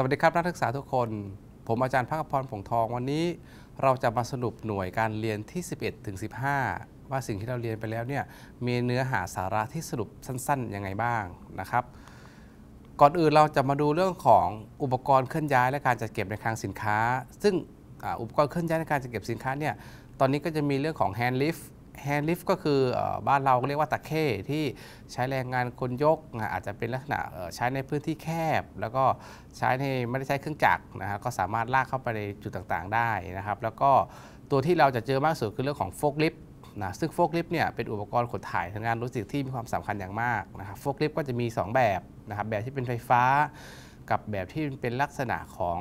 สวัสดีครับนักศึกษาทุกคน ผมอาจารย์ภาคพรผงทองวันนี้ เราจะมาสรุปหน่วยการเรียนที่ 11ถึง15 ว่าสิ่งที่เราเรียนไปแล้วเนี่ยมีเนื้อหาสาระที่สรุปสั้นๆยังไงบ้างนะครับก่อนอื่นเราจะมาดูเรื่องของอุปกรณ์เคลื่อนย้ายและการจัดเก็บในคลังสินค้า ซึ่งอุปกรณ์เคลื่อนย้ายในการจัดเก็บสินค้าเนี่ยตอนนี้ก็จะมีเรื่องของ hand lift แฮนด์ลิฟต์ก็คือบ้านเราก็เรียกว่าตะเข้ที่ใช้แรงงานคนยก อาจจะเป็นลักษณะใช้ในพื้นที่แคบ แล้วก็ใช้ในไม่ได้ใช้เครื่องจักรนะครับก็สามารถลากเข้าไปในจุดต่างๆได้นะครับแล้วก็ตัวที่เราจะเจอมากสุดคือเรื่องของโฟกลิฟนะซึ่งโฟกลิฟเนี่ยเป็นอุปกรณ์ขนถ่ายทางงานรู้สึกที่มีความสำคัญอย่างมากนะครับโฟกลิฟก็จะมี2 แบบนะครับแบบที่เป็นไฟฟ้ากับแบบที่เป็นลักษณะของ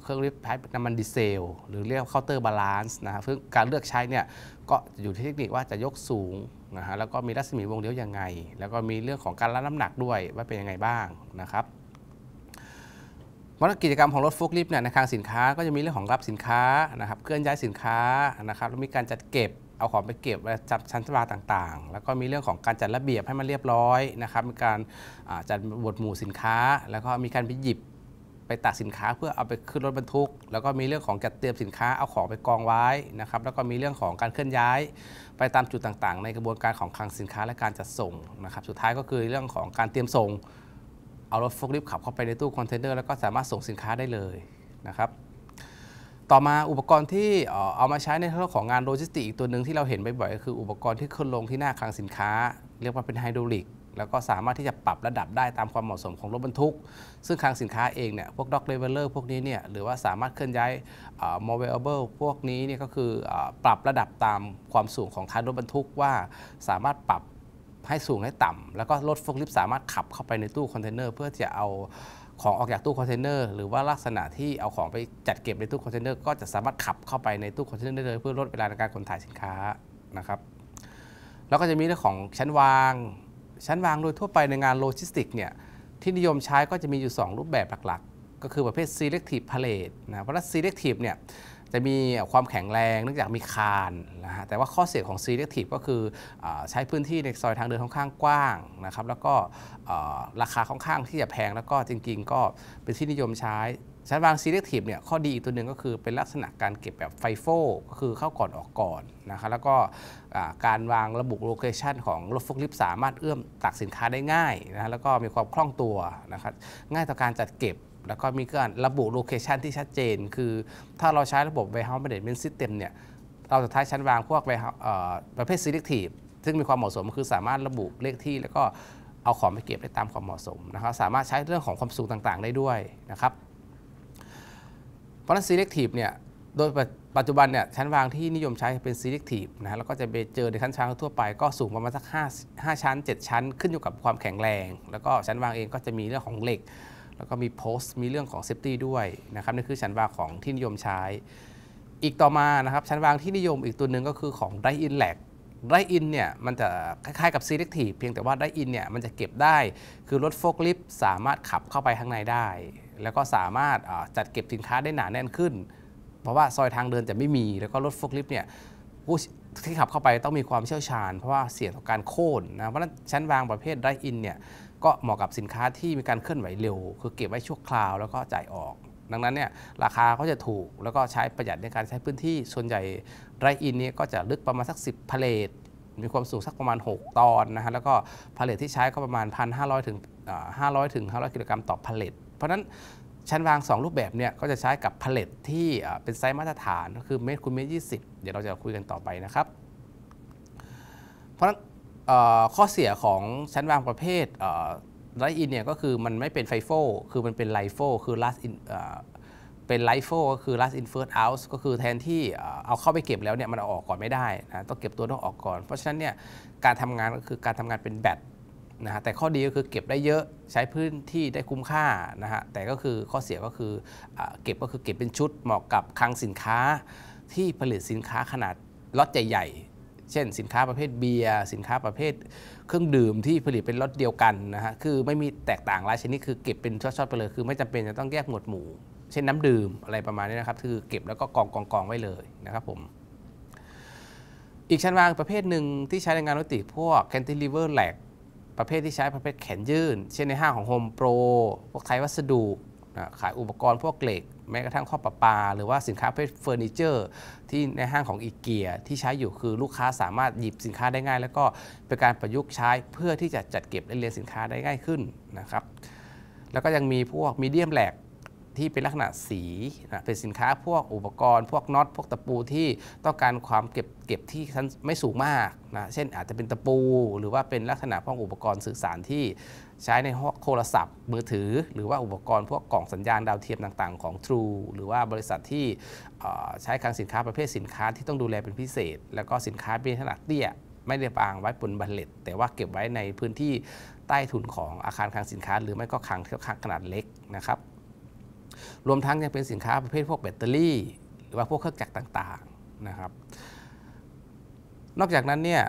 เครื่องรีดไพน้ำมันดีเซลหรือเรียกเคาน์เตอร์บาลานซ์นะครับซึ่งการเลือกใช้เนี่ยก็อยู่ที่เทคนิคว่าจะยกสูงนะฮะแล้วก็มีรัศมีวงเดียวยังไง แล้วก็มีเรื่องของการรับน้ำหนักด้วยว่าเป็นยังไงบ้างนะครับมันกิจกรรมของรถฟุกลิฟเนี่ยในคลังสินค้าก็จะมีเรื่องของรับสินค้านะครับเคลื่อนย้ายสินค้านะครับแล้วมีการจัดเก็บเอาของไปเก็บจับชั้นวาต่างๆ แล้วก็มีเรื่องของการจัดระเบียบให้มันเรียบร้อยนะครับมีการจัดบทหมู่สินค้า แล้วก็มีการไปหยิบไปตักสินค้าเพื่อเอาไปขึ้นรถบรรทุก แล้วก็มีเรื่องของจัดเตรียมสินค้าเอาของไปกองไว้นะครับ แล้วก็มีเรื่องของการเคลื่อนย้ายไปตามจุดต่างๆ ในกระบวนการของคลังสินค้าและการจัดส่งนะครับ สุดท้ายก็คือเรื่องของการเตรียมส่ง เอารถฟกลิฟต์ขับเข้าไปในตู้คอนเทนเนอร์แล้วก็สามารถส่งสินค้าได้เลยนะครับต่อมาอุปกรณ์ที่เอามาใช้ในเรื่องของงานโลจิสติกอีกตัวหนึ่งที่เราเห็นบ่อยๆก็คืออุปกรณ์ที่ขึ้นลงที่หน้าคลังสินค้า เรียกว่าเป็นไฮดรอลิกแล้วก็สามารถที่จะปรับระดับได้ตามความเหมาะสมของรถบรรทุก ซึ่งคลังสินค้าเองเนี่ยพวกด็อกเลเวลเลอร์พวกนี้เนี่ยหรือว่าสามารถเคลื่อนย้ายมอเวลเบิลพวกนี้เนี่ยก็คือปรับระดับตามความสูงของท้ายรถบรรทุกว่า สามารถปรับให้สูงให้ต่ำ แล้วก็รถฟกลิฟสามารถขับเข้าไปในตู้คอนเทนเนอร์เพื่อจะเอาของออกจากตู้คอนเทนเนอร์ หรือว่าลักษณะที่เอาของไปจัดเก็บในตู้คอนเทนเนอร์ ก็จะสามารถขับเข้าไปในตู้คอนเทนเนอร์ได้เลยเพื่อลดเวลาในการขนถ่ายสินค้านะครับ แล้วก็จะมีเรื่องของ ชั้นวางชั้นวางโดยทั่วไปในงานโลจิสติกเนี่ยที่นิยมใช้ก็จะมีอยู่ 2 รูปแบบหลักๆ ก็คือประเภท selective pallet นะเพราะว่า selective เนี่ยจะมีความแข็งแรงเนื่องจากมีคานนะฮะแต่ว่าข้อเสียของ selective ก็คืออใช้พื้นที่ในซอยทางเดินค่อนข้างกว้างนะครับแล้วก็ราคาค่อนข้างที่จะแพงแล้วก็จริง ๆ ก็เป็นที่นิยมใช้ชั้นวาง selective เนี่ยข้อดีอีกตัวหนึ่งก็คือเป็นลักษณะการเก็บแบบไฟโฟก็คือเข้าก่อนออกก่อนนะครับแล้วก็การวางระบุโลเคชันของรถฟุกลิฟสามารถเอื้อมตักสินค้าได้ง่ายนะแล้วก็มีความคล่องตัวนะครับง่ายต่อการจัดเก็บแล้วก็มีการระบุโลเคชันที่ชัดเจน คือถ้าเราใช้ระบบ warehouse management system เนี่ย เราจะท้ายชั้นวางพวกประเภท selective ซึ่งมีความเหมาะสม คือสามารถระบุเลขที่ แล้วก็เอาของไปเก็บได้ตามความเหมาะสมนะครับสามารถใช้เรื่องของความสูงต่างๆได้ด้วยนะครับ เพราะฉะนั้น selective เนี่ย โดยปัจจุบันเนี่ยชั้นวางที่นิยมใช้เป็น selective นะแล้วก็จะไปเจอในชั้นวางทั่วไปก็สูงประมาณสัก5 5ชั้น 7 ชั้น ขึ้นอยู่กับความแข็งแรง แล้วก็ชั้นวางเองก็จะมีเรื่องของเหล็กแล้วก็มีโพสต์มีเรื่องของเซฟตี้ด้วยนะครับนี่คือชั้นวางของที่นิยมใช้ อีกต่อมานะครับชั้นวางที่นิยมอีกตัวหนึ่งก็คือของไรอินแลกไรอินเนี่ยมันจะคล้ายๆกับ selective เพียงแต่ว่าไรอินเนี่ยมันจะเก็บได้คือรถโฟล์คลิฟสามารถขับเข้าไปข้างในได้ แล้วก็สามารถจัดเก็บสินค้าได้หนาแน่นขึ้น เพราะว่าซอยทางเดินจะไม่มีแล้วก็รถโฟล์คลิฟเนี่ยผู้ที่ขับเข้าไปต้องมีความเชี่ยวชาญ เพราะว่าเสี่ยงต่อการโค่นนะเพราะฉะนั้นชั้นวางประเภทไรอินเนี่ยก็เหมาะกับสินค้าที่มีการเคลื่อนไหวเร็วคือเก็บไว้ชั่วคราว แล้วก็จ่ายออก ดังนั้นเนี่ยราคาก็จะถูกแล้วก็ใช้ประหยัดในการใช้พื้นที่ส่วนใหญ่ไรอินนี้ก็จะลึกประมาณสัก 10พเลทมีความสูงสักประมาณ 6 ตอนนะฮะแล้วก็พาเลทที่ใช้ก็ประมาณ 1,500 ถึง500ถึง500กิโลกรัมต่อพาเลทเพราะนั้นชั้นวาง 2 รูปแบบเนี่ยก็จะใช้กับพาเลทที่เป็นไซส์มาตรฐานก็คือเมตรคูณเมตรยีเดี๋ยวเราจะคุยกันต่อไปนะครับ เพราะนั้นข้อเสียของชั้นวางประเภทไรอินเนี่ยก็คือ มันไม่เป็นไฟโฟคือมันเป็นไลโฟคือ last in เป็นไลโฟก็คือ last in first out ก็คือแทนที่เอาเข้าไปเก็บแล้วเนี่ยมันเอาออกก่อนไม่ได้นะต้องเก็บตัวต้องออกก่อน เพราะฉะนั้นเนี่ยการทำงาน ก็คือการทำงานเป็นแบตนะฮะแต่ข้อดีก็คือเก็บได้เยอะใช้พื้นที่ได้คุ้มค่านะฮะแต่ก็คือข้อเสียก็คือเก็บก็คือเก็บเป็นชุดเหมาะกับคลังสินค้าที่ผลิตสินค้าขนาดล็อตใหญ่เช่นสินค้าประเภทเบียร์สินค้าประเภทเครื่องดื่มที่ผลิตเป็นรสเดียวกันนะฮะคือไม่มีแตกต่างรายชนิดคือเก็บเป็นช็อตๆไปเลย คือไม่จำเป็นจะต้องแยกหมวดหมู่ เช่นน้ำดื่มอะไรประมาณนี้นะครับคือเก็บแล้วก็กองกองกองไว้เลยนะครับผมอีกชั้นวางประเภทหนึ่งที่ใช้ในงานวัติพวกแคนติลิเวอร์แลกประเภทที่ใช้ประเภทแขนยื่น เช่นในห้างของโฮมโปรพวกไทยวัสดุขายอุปกรณ์พวกเหล็กแม้กระทั่งข้อประปา หรือว่าสินค้าเฟอร์นิเจอร์ที่ในห้างของอีเกียที่ใช้อยู่คือลูกค้าสามารถหยิบสินค้าได้ง่าย แล้วก็เป็นการประยุกต์ใช้เพื่อที่จะจัดเก็บและเรียงสินค้าได้ง่ายขึ้นนะครับ แล้วก็ยังมีพวกมีเดียมแหลกที่เป็นลักษณะสีนะเป็นสินค้าพวกอุปกรณ์พวกน็อตพวกตะปูที่ต้องการความเก็บเก็บที่ไม่สูงมากนะเช่นอาจจะเป็นตะปู หรือว่าเป็นลักษณะพวกอุปกรณ์สื่อสารที่ใช้ในโทรศัพท์มือถือ หรือว่าอุปกรณ์พวกกล่องสัญญาณดาวเทียมต่างๆ ของ True หรือว่าบริษัทที่ใช้คลังสินค้าประเภทสินค้าที่ต้องดูแลเป็นพิเศษ แล้วก็สินค้าเป็นขนาดเตี้ย ไม่ได้ปางไว้บนบัลเลตแต่ว่าเก็บไว้ในพื้นที่ใต้ทุนของอาคารคลังสินค้า หรือไม่ก็คลังขนาดเล็กนะครับรวมทั้งยังเป็นสินค้าประเภทพวกแบตเตอรี่ หรือว่าพวกเครื่องจักรต่างๆนะครับ นอกจากนั้นเนี่ย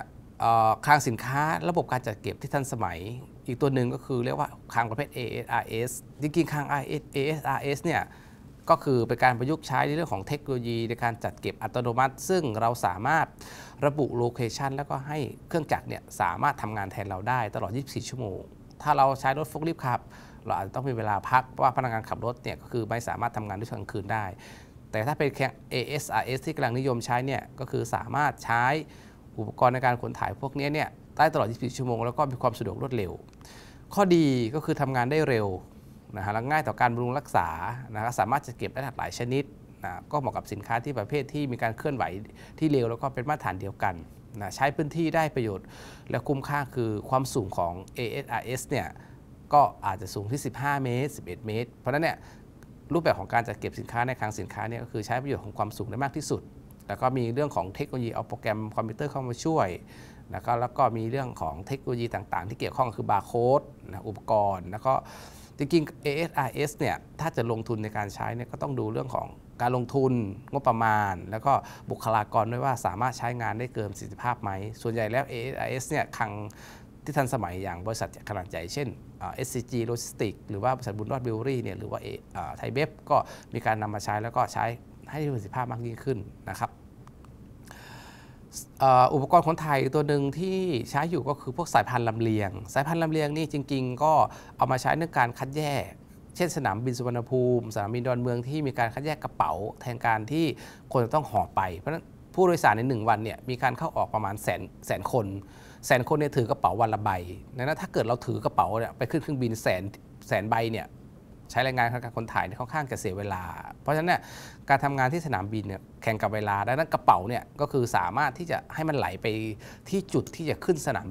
คลังสินค้าระบบการจัดเก็บที่ทันสมัย อีกตัวหนึ่งก็คือเรียกว่าคลังประเภท ASRS จริงๆคลัง ASRS เนี่ยก็คือเป็นการประยุกต์ใช้ในเรื่องของเทคโนโลยีในการจัดเก็บอัตโนมัติ ซึ่งเราสามารถระบุโลเคชันแล้วก็ให้เครื่องจักรเนี่ยสามารถทำงานแทนเราได้ตลอด 24 ชั่วโมง ถ้าเราใช้รถฟกลิฟท์ขับเราอาจจะต้องมีเวลาพักเพราะว่าพนักงานขับรถเนี่ยก็คือไม่สามารถทำงานด้วยกลางคืนได้ แต่ถ้าเป็น ASRS ที่กำลังนิยมใช้เนี่ยก็คือสามารถใช้อุปกรณ์ในการขนถ่ายพวกนี้เนี่ยได้ตลอด 24 ชั่วโมง แล้วก็มีความสะดวกรวดเร็ว ข้อดีก็คือทำงานได้เร็วนะฮะและง่ายต่อการบำรุงรักษานะฮะสามารถจะเก็บได้หลากหลายชนิดนะก็เหมาะกับสินค้าที่ประเภทที่มีการเคลื่อนไหวที่เร็วแล้วก็เป็นมาตรฐานเดียวกันนะใช้พื้นที่ได้ประโยชน์ และคุ้มค่าคือความสูงของ ASRS เนี่ยก็อาจจะสูงที่ 15 เมตร 11 เมตร เพราะนั้นเนี่ยรูปแบบของการจัดเก็บสินค้าในคลังสินค้าเนี่ยก็คือใช้ประโยชน์ของความสูงได้มากที่สุดแล้วก็มีเรื่องของเทคโนโลยีเอาโปรแกรมคอมพิวเตอร์เข้ามาช่วยแล้วก็แล้วก็มีเรื่องของเทคโนโลยีต่างๆที่เกี่ยวข้องคือบาร์โค้ดนะอุปกรณ์แล้วก็จริงๆ ASRS เนี่ยถ้าจะลงทุนในการใช้เนี่ยก็ต้องดูเรื่องของการลงทุนงบประมาณแล้วก็บุคลากรด้วยว่าสามารถใช้งานได้เกินปรสิทธิภาพไหมส่วนใหญ่แล้ว ASRS เนี่ยคลังที่ทันสมัยอย่างบริษัทขนาดใหญ่เช่น SCG Logistics หรือว่าบริษัทบุญรอดบิวรี่เนี่ยหรือว่าไทยเบฟก็มีการนำมาใช้แล้วก็ใช้ให้มีประสิทธิภาพมากยิ่งขึ้นนะครับอุปกรณ์ของไทยตัวหนึ่งที่ใช้อยู่ก็คือพวกสายพันธุ์ลำเลียง สายพันธุ์ลำเลียงนี่จริงๆ ก็เอามาใช้ในการคัดแยก เช่นสนามบินสุวรรณภูมิสนามบินดอนเมืองที่มีการคัดแยกกระเป๋าแทนการที่คนจะต้องห่อไป เพราะฉะนั้นผู้โดยสารใน 1 วันเนี่ยมีการเข้าออกประมาณแสนแสนคนแสนคนเนี่ยถือกระเป๋าวันละใบนั้นถ้าเกิดเราถือกระเป๋าเนี่ยไปขึ้นเครื่องบินแสนแสนใบเนี่ยใช้แรงงานการคนถ่ายค่อนข้างจะเสียเวลา เพราะฉะนั้นเนี่ยการทำงานที่สนามบินเนี่ยแข่งกับเวลา ดังนั้นกระเป๋าเนี่ยก็คือสามารถที่จะให้มันไหลไปที่จุดที่จะขึ้นสนาม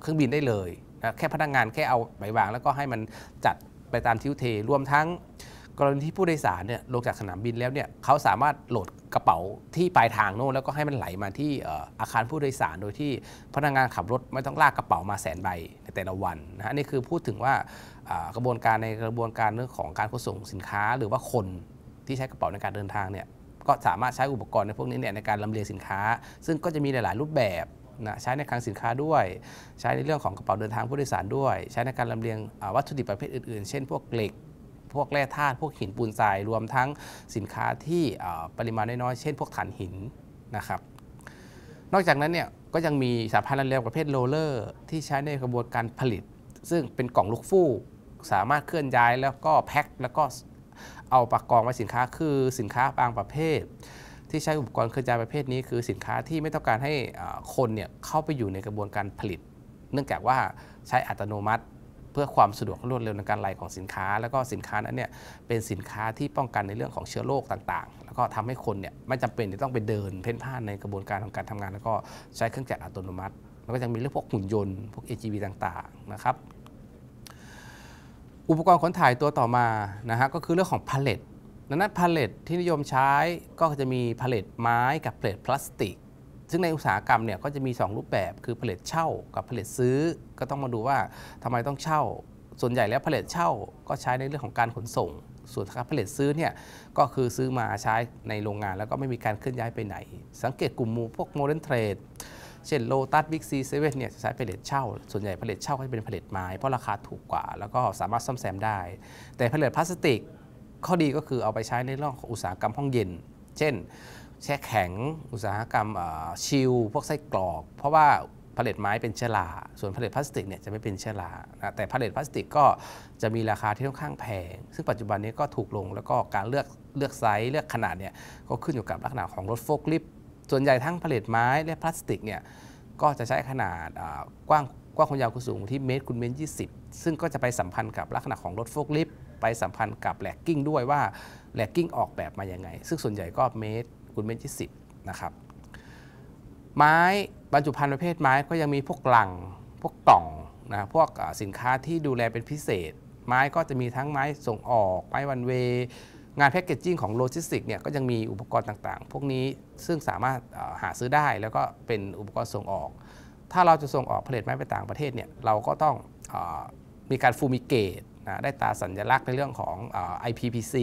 เครื่องบินได้เลยนะ แค่พนักงงานแค่เอาใบวาง แล้วก็ให้มันจัดไปตามทิวเทรวมทั้งกรณีที่ผู้โดยสารเนี่ยลงจากสนามบินแล้วเนี่ยเขาสามารถโหลดกระเป๋าที่ปลายทางโน้นแล้วก็ให้มันไหลมาที่อาคารผู้โดยสารโดยที่พนักงานขับรถไม่ต้องลากกระเป๋ามาแสนใบในแต่ละวันนะฮะนี่คือพูดถึงว่ากระบวนการในกระบวนการเรื่องของการขนส่งสินค้า หรือว่าคนที่ใช้กระเป๋าในการเดินทางเนี่ยก็สามารถใช้อุปกรณ์ในพวกนี้เนี่ยในการลำเลียงสินค้า ซึ่งก็จะมีหลายๆ รูปแบบนะใช้ในคลังสินค้าด้วย ใช้ในเรื่องของกระเป๋าเดินทางผู้โดยสารด้วย ใช้ในการลำเลียงวัตถุดิบประเภทอื่นๆ เช่นพวกเหล็กพวกแร่ธาตุพวกหินปูนทรายรวมทั้งสินค้าที่ปริมาณน้อยๆเช่น พวกถ่านหินนะครับนอกจากนั้นเนี่ยก็ยังมีสายพันธุ์เร็วประเภทโรเลอร์ ที่ใช้ในกระบวนการผลิต ซึ่งเป็นกล่องลูกฟูกสามารถเคลื่อนย้าย แล้วก็แพ็ค แล้วก็เอาปากกองไว้สินค้าคือสินค้าบางประเภท ที่ใช้อุปกรณ์เคลื่อนย้ายประเภทนี้ คือสินค้าที่ไม่ต้องการให้คนเนี่ยเข้าไปอยู่ในกระบวนการผลิต เนื่องจากว่าใช้อัตโนมัติเพื่อความสะดวกรวดเร็วในการไหลของสินค้า แล้วก็สินค้านั้นเนี่ยเป็นสินค้าที่ป้องกันในเรื่องของเชื้อโรคต่างๆ แล้วก็ทำให้คนเนี่ยไม่จำเป็นจะต้องไปเดินเพ่นพ่านในกระบวนการของการทำงาน แล้วก็ใช้เครื่องจักรอัตโนมัติแล้วก็ยังมีเรื่องพวกหุ่นยนต์ พวก AGV ต่างๆนะครับอุปกรณ์ขนถ่ายตัวต่อมานะฮะก็คือเรื่องของพาเลตนั้นพาเลตที่นิยมใช้ก็จะมีพาเลตไม้กับพาเลตพลาสติกซึ่งในอุตสาหกรรมเนี่ยก็จะมี 2 รูปแบบคือผลิตเช่ากับผลิตซื้อ ก็ต้องมาดูว่าทำไมต้องเช่า ส่วนใหญ่แล้วผลิตเช่าก็ใช้ในเรื่องของการขนส่ง ส่วนผลิตซื้อเนี่ยก็คือซื้อมาใช้ในโรงงานแล้วก็ไม่มีการเคลื่อนย้ายไปไหน สังเกตกลุ่มมูพวกโมเดิร์นเทรดเช่นโลตัสบิ๊กซีเซเว่นเนี่ยจะใช้ผลิตเช่า ส่วนใหญ่ผลิตเช่าก็จะเป็นผลิตไม้ เพราะราคาถูกกว่าแล้วก็สามารถซ่อมแซมได้ แต่ผลิตพลาสติกข้อดีก็คือเอาไปใช้ในเรื่องของอุตสาหกรรมห้องเย็น เช่นแช่แข็ง อุตสาหกรรมชิลพวกไส้กรอก เพราะว่าผลิตไม้เป็นเชลา ส่วนผลิตพลาสติกเนี่ยจะไม่เป็นเชลานะแต่ผลิตพลาสติกก็จะมีราคาที่ค่อนข้างแพง ซึ่งปัจจุบันนี้ก็ถูกลงแล้วก็การเลือกเลือกไซส์เลือกขนาดเนี่ยก็ขึ้นอยู่กับลักษณะของรถโฟกลิฟส่วนใหญ่ทั้งผลิตไม้และพลาสติกเนี่ยก็จะใช้ขนาดกว้างกว้างคุณยาวคุณสูงที่เมตรคูณเมตริบซึ่งก็จะไปสัมพันธ์กับลักษณะของรถโฟกลิฟไปสัมพันธ์กับแลกกิ้งด้วยว่าแลกกิ้งออกแบบมาอย่างไงซึ่งส่วนใหญ่ก็เมตรคุณเม็ดยี่สิบนะครับ ไม้บรรจุภัณฑ์ประเภทไม้ก็ยังมีพวกลังพวกกล่องนะพวกสินค้าที่ดูแลเป็นพิเศษ ไม้ก็จะมีทั้งไม้ส่งออก ไม้วันเวงานแพคเกจจิ้งของโลจิสติกเนี่ยก็ยังมีอุปกรณ์ต่างๆ พวกนี้ซึ่งสามารถหาซื้อได้แล้วก็เป็นอุปกรณ์ส่งออก ถ้าเราจะส่งออกผลิตไม้ไปต่างประเทศเนี่ยเราก็ต้องอมีการฟูมิเกตนะได้ตาสัญลักษณ์ในเรื่องของ IPPC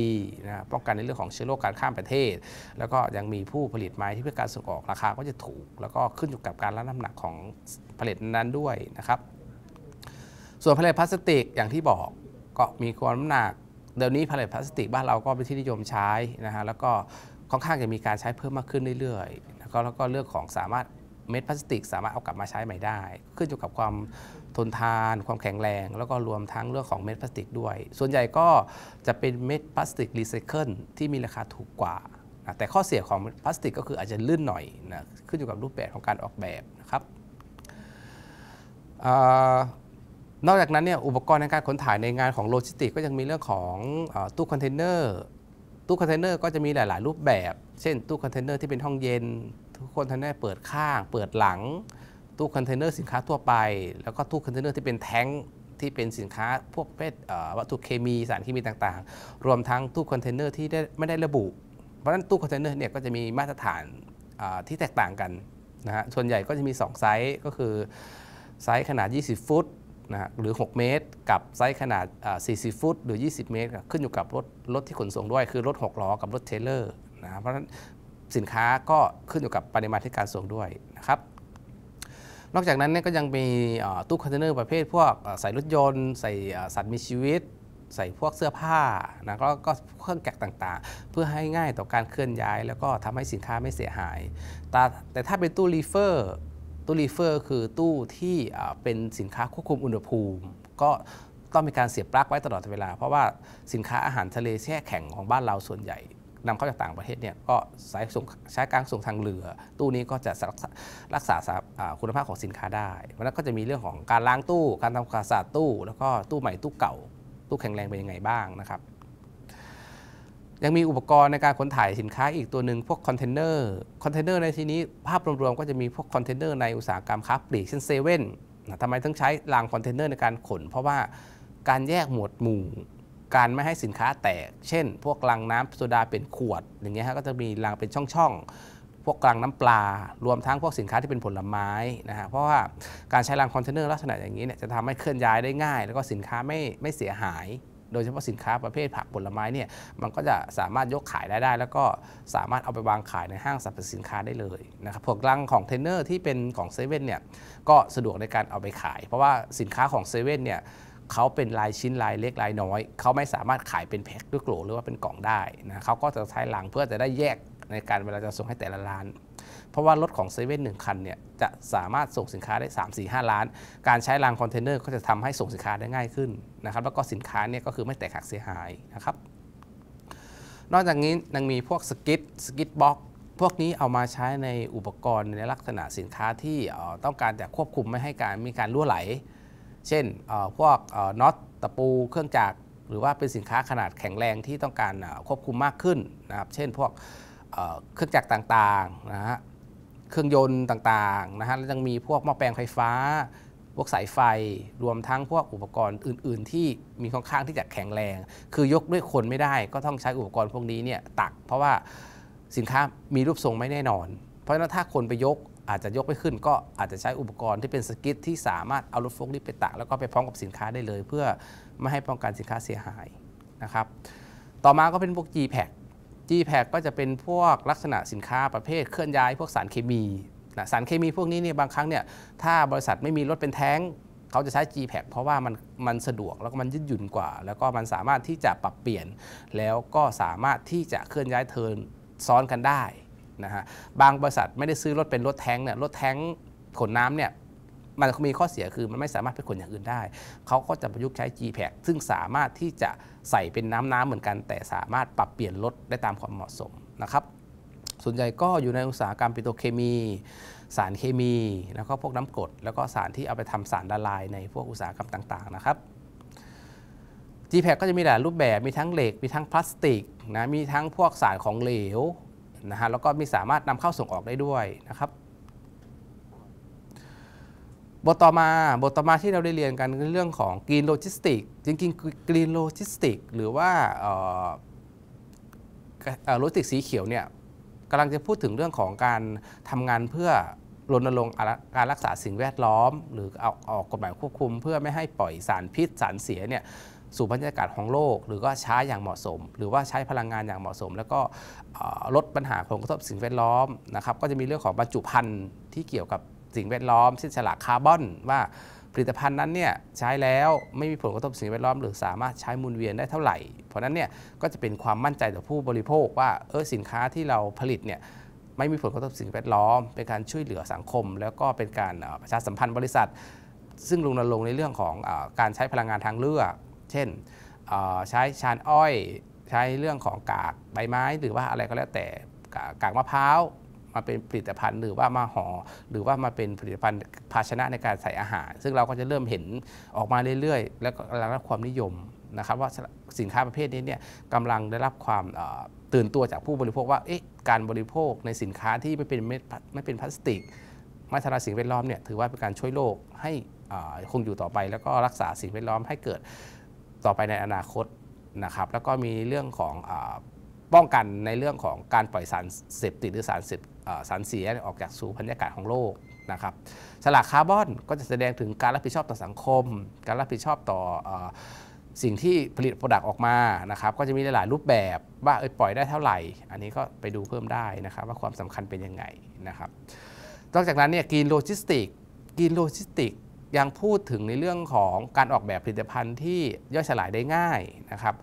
นะป้องกันในเรื่องของเชื้อโรคการข้ามประเทศ แล้วก็ยังมีผู้ผลิตไม้ที่เพื่อการส่งออกราคาก็จะถูก แล้วก็ขึ้นอยู่กับการรับน้ำหนักของผลิตนั้นด้วยนะครับ ส่วนผลิตพลาสติกอย่างที่บอกก็มีความน้ำหนัก เดี๋ยวนี้ผลิตพลาสติกบ้านเราก็เป็นที่นิยมใช้นะฮะ แล้วก็ค่อนข้างจะมีการใช้เพิ่มมากขึ้นเรื่อยๆ แล้วก็แล้วก็เรื่องของสามารถเม็ดพลาสติก สามารถเอากลับมาใช้ใหม่ได้ ขึ้นอยู่กับความทนทาน ความแข็งแรง แล้วก็รวมทั้งเรื่องของเม็ดพลาสติกด้วย ส่วนใหญ่ก็จะเป็นเม็ดพลาสติกรีไซเคิลที่มีราคาถูกกว่า แต่ข้อเสียของพลาสติกก็คืออาจจะลื่นหน่อยนะขึ้นอยู่กับรูปแบบของการออกแบบนะครับนอกจากนั้นเนี่ยอุปกรณ์ในการขนถ่ายในงานของโลจิสติกก็ยังมีเรื่องของอตู้คอนเทนเนอร์ตู้คอนเทนเนอร์ก็จะมีหลาย ๆ รูปแบบ เช่นตู้คอนเทนเนอร์ที่เป็นห้องเย็นทุกคนทนเนอร์เปิดข้างเปิดหลังตู้คอนเทนเนอร์สินค้าทั่วไป แล้วก็ตู้คอนเทนเนอร์ที่เป็นแท้งที่เป็นสินค้าพวกเพศวัตถุเคมีสารเคมีต่างๆ รวมทั้งตู้คอนเทนเนอร์ที่ไม่ได้ระบุเพราะฉะนั้นตู้คอนเทนเนอร์เนี่ยก็จะมีมาตรฐานที่แตกต่างกันนะฮะส่วนใหญ่ก็จะมี2ไซส์ก็คือไซส์ขนาด 20 ฟุตนะหรือ 6 เมตร กับไซส์ขนาด40 ฟุต หรือ 20 เมตรขึ้นอยู่กับรถรถที่ขนส่งด้วย คือรถ6ล้อกับรถเทเลอร์นะเพราะฉะนั้นสินค้าก็ขึ้นอยู่กับปริมาณที่การส่งด้วยนะครับนอกจากนั้นเนี่ยก็ยังมีตู้คอนเทนเนอร์ประเภทพวกใส่รถยนต์ ใส่สัตว์มีชีวิต ใส่พวกเสื้อผ้านะแล้วก็เครื่องแกะต่าง ๆ เพื่อให้ง่ายต่อการเคลื่อนย้าย แล้วก็ทำให้สินค้าไม่เสียหาย แต่แต่ถ้าเป็นตู้รีเฟอร์ตู้รีเฟอร์คือตู้ที่เป็นสินค้าควบคุมอุณหภูมิ ก็ต้องมีการเสียบปลั๊กไว้ตลอดเวลาเพราะว่าสินค้าอาหารทะเลแช่แข็งของบ้านเราส่วนใหญ่นำเข้าจากต่างประเทศเนี่ยก็ใช้การส่งทางเรือ ตู้นี้ก็จะรักษาคุณภาพของสินค้าได้เพราะนั้นก็จะมีเรื่องของการล้างตู้ การทำความสะอาดตู้ แล้วก็ตู้ใหม่ตู้เก่า ตู้แข็งแรงเป็นยังไงบ้างนะครับ ยังมีอุปกรณ์ในการขนถ่ายสินค้าอีกตัวหนึ่งพวกคอนเทนเนอร์คอนเทนเนอร์ในที่นี้ภาพรวมๆก็จะมีพวกคอนเทนเนอร์ในอุตสาหกรรมค้าปลีกเช่นเซเว่นทำไมต้องใช้รางคอนเทนเนอร์ในการขน เพราะว่าการแยกหมวดหมู่การไม่ให้สินค้าแตก เช่น พวกลังน้ำโซดาเป็นขวด อย่างเงี้ยฮะ ก็จะมีรังเป็นช่องๆ พวกกลังน้ำปลา รวมทั้งพวกสินค้าที่เป็นผลไม้นะฮะ เพราะว่าการใช้รังคอนเทนเนอร์ลักษณะอย่างนี้เนี่ย จะทำให้เคลื่อนย้ายได้ง่าย แล้วก็สินค้าไม่ไม่เสียหาย โดยเฉพาะสินค้าประเภทผักผลไม้เนี่ย มันก็จะสามารถยกขายได้ได้ แล้วก็สามารถเอาไปวางขายในห้างสรรพสินค้าได้เลยนะครับ พวกลังของเทนเนอร์ที่เป็นของเซเว่นเนี่ย ก็สะดวกในการเอาไปขาย เพราะว่าสินค้าของเซเว่นเนี่ยเขาเป็นลายชิ้นลายเล็กลายน้อย เขาไม่สามารถขายเป็นแพ็คด้วยโกลหรือว่าเป็นกล่องได้นะเขาก็จะใช้ลังเพื่อจะได้แยกในการเวลาจะส่งให้แต่ละร้าน เพราะว่ารถของเซเว่นหนึ่งคันเนี่ยจะสามารถส่งสินค้าได้ 3 4 5 ล้าน การใช้รางคอนเทนเนอร์ก็จะทำให้ส่งสินค้าได้ง่ายขึ้นนะครับ แล้วก็สินค้าเนี่ยก็คือไม่แตกหักเสียหายนะครับ นอกจากนี้ยังมีพวกสกิทสกิทบ็อกพวกนี้เอามาใช้ในอุปกรณ์ในลักษณะสินค้าที่ต้องการจะควบคุมไม่ให้การมีการรั่วไหลเช่นพวกน็อตตะปูเครื่องจักรหรือว่าเป็นสินค้าขนาดแข็งแรงที่ต้องการควบคุมมากขึ้นนะครับเช่นพวกเครื่องจักรต่างๆนะฮะเครื่องยนต์ต่างๆนะฮะแล้วยังมีพวกหม้อแปลงไฟฟ้าพวกสายไฟรวมทั้งพวกอุปกรณ์อื่น ๆที่มีค่อนข้างที่จะแข็งแรง คือยกด้วยคนไม่ได้ก็ต้องใช้อุปกรณ์พวกนี้เนี่ยตักเพราะว่าสินค้ามีรูปทรงไม่แน่นอน เพราะฉะนั้นถ้าคนไปยกอาจจะยกไปขึ้นก็อาจจะใช้อุปกรณ์ที่เป็นสกิทที่สามารถเอารถโฟล์คลิฟต์ไปตักแล้วก็ไปพร้อมกับสินค้าได้เลย เพื่อไม่ให้ป้องกันสินค้าเสียหายนะครับต่อมาก็เป็นพวก G p a c G p a c ก็จะเป็นพวกลักษณะสินค้าประเภทเคลื่อนย้ายพวกสารเคมีนะสารเคมีพวกนี้เนี่ยบางครั้งเนี่ยถ้าบริษัทไม่มีรถเป็นแท้ง เขาจะใช้ G p a c เพราะว่ามันมันสะดวกแล้วก็มันยืดหยุ่นกว่า แล้วก็มันสามารถที่จะปรับเปลี่ยน แล้วก็สามารถที่จะเคลื่อนย้ายเทินซ้อนกันได้นะฮะบางบริษัทไม่ได้ซื้อรถเป็นรถแท้งเนี่ย รถแท้งขนน้ำเนี่ยมันมีข้อเสียคือ มันไม่สามารถไปขนอย่างอื่นได้ เขาก็จะประยุกต์ใช้ g p a c ซึ่งสามารถที่จะใส่เป็นน้ำน้ำเหมือนกัน แต่สามารถปรับเปลี่ยนรถได้ตามความเหมาะสมนะครับ ส่วนใหญ่ก็อยู่ในอุตสาหกรรมปิโตรเคมี สารเคมี แล้วก็พวกน้ำกรดแล้วก็สารที่เอาไปทำสารละลายในพวกอุตสาหกรรมต่างๆ นะครับ g p a c ก็จะมีหลายรูปแบบ มีทั้งเหล็ก มีทั้งพลาสติกนะ มีทั้งพวกสารของเหลวนะฮะแล้วก็มีสามารถนำเข้าส่งออกได้ด้วยนะครับ บทต่อมาบทต่อมาที่เราได้เรียนกันคือเรื่องของกรีนโลจิสติกจริงๆกรีนโลจิสติกหรือว่าโลจิสติกสีเขียวเนี่ยกำลังจะพูดถึงเรื่องของการทำงานเพื่อรณรงค์การรักษาสิ่งแวดล้อม หรือเอาออกกฎหมายควบคุมเพื่อไม่ให้ปล่อยสารพิษสารเสียเนี่ยสู่บรรยากาศของโลก หรือว่าใช้อย่างเหมาะสม หรือว่าใช้พลังงานอย่างเหมาะสม แล้วก็ลดปัญหาผลกระทบสิ่งแวดล้อมนะครับ ก็จะมีเรื่องของบรรจุภัณฑ์ที่เกี่ยวกับสิ่งแวดล้อมเช่นฉลากคาร์บอน ว่า ผลิตภัณฑ์นั้นเนี่ยใช้แล้วไม่มีผลกระทบสิ่งแวดล้อม หรือสามารถใช้มูลเวียนได้เท่าไหร่ เพราะนั้นเนี่ยก็จะเป็นความมั่นใจต่อผู้บริโภคว่าเออสินค้าที่เราผลิตเนี่ยไม่มีผลกระทบสิ่งแวดล้อม เป็นการช่วยเหลือสังคม แล้วก็เป็นการประชาสัมพันธ์บริษัท ซึ่งลงนรงในเรื่องของอการใช้พลังงานทางเลือกเช่น ใช้ชานอ้อยใช้เรื่องของกากใบไม้ หรือว่าอะไรก็แล้วแต่กากมะพร้าวมาเป็นผลิตภัณฑ์หรือว่ามาหอ่อหรือว่ามาเป็นผลิตภัณฑ์ภาชนะในการใส่อาหาร ซึ่งเราก็จะเริ่มเห็นออกมาเรื่อยๆ แล้วก็รับความนิยมนะครับว่าสินค้าประเภทนี้เนี่ยกำลังได้รับความตื่นตัวจากผู้บริโภคว่า การบริโภคในสินค้าที่ไม่เป็นไม่เป็นพลาสติกไม่ทำลายสิ่งแวดล้อมเนี่ยถือว่าเป็นการช่วยโลกให้คงอยู่ต่อไป แล้วก็รักษาสิ่งแวดล้อมให้เกิดต่อไปในอนาคตนะครับแล้วก็มีเรื่องของอป้องกันในเรื่องของการปล่อยสารเสพติดหรือสารเสพสารเสียออกจากสู่บรรยากาศของโลกนะครับฉลากคาร์บอนก็จะแสดงถึงการรับผิดชอบต่อสังคมการรับผิดชอบต่อสิ่งที่ผลิตผลิักตออกมานะครับก็จะมีหลายรูปแบบว่าเออปล่อยได้เท่าไหร่ อันนี้ก็ไปดูเพิ่มได้นะครับว่าความสำคัญเป็นยังไงนะครับนอกจากนั้นเนี่ยกรีนโลจิสติกกรีนโลจิสติกยังพูดถึงในเรื่องของการออกแบบผลิตภัณฑ์ที่ย่อยสลายได้ง่ายนะครับ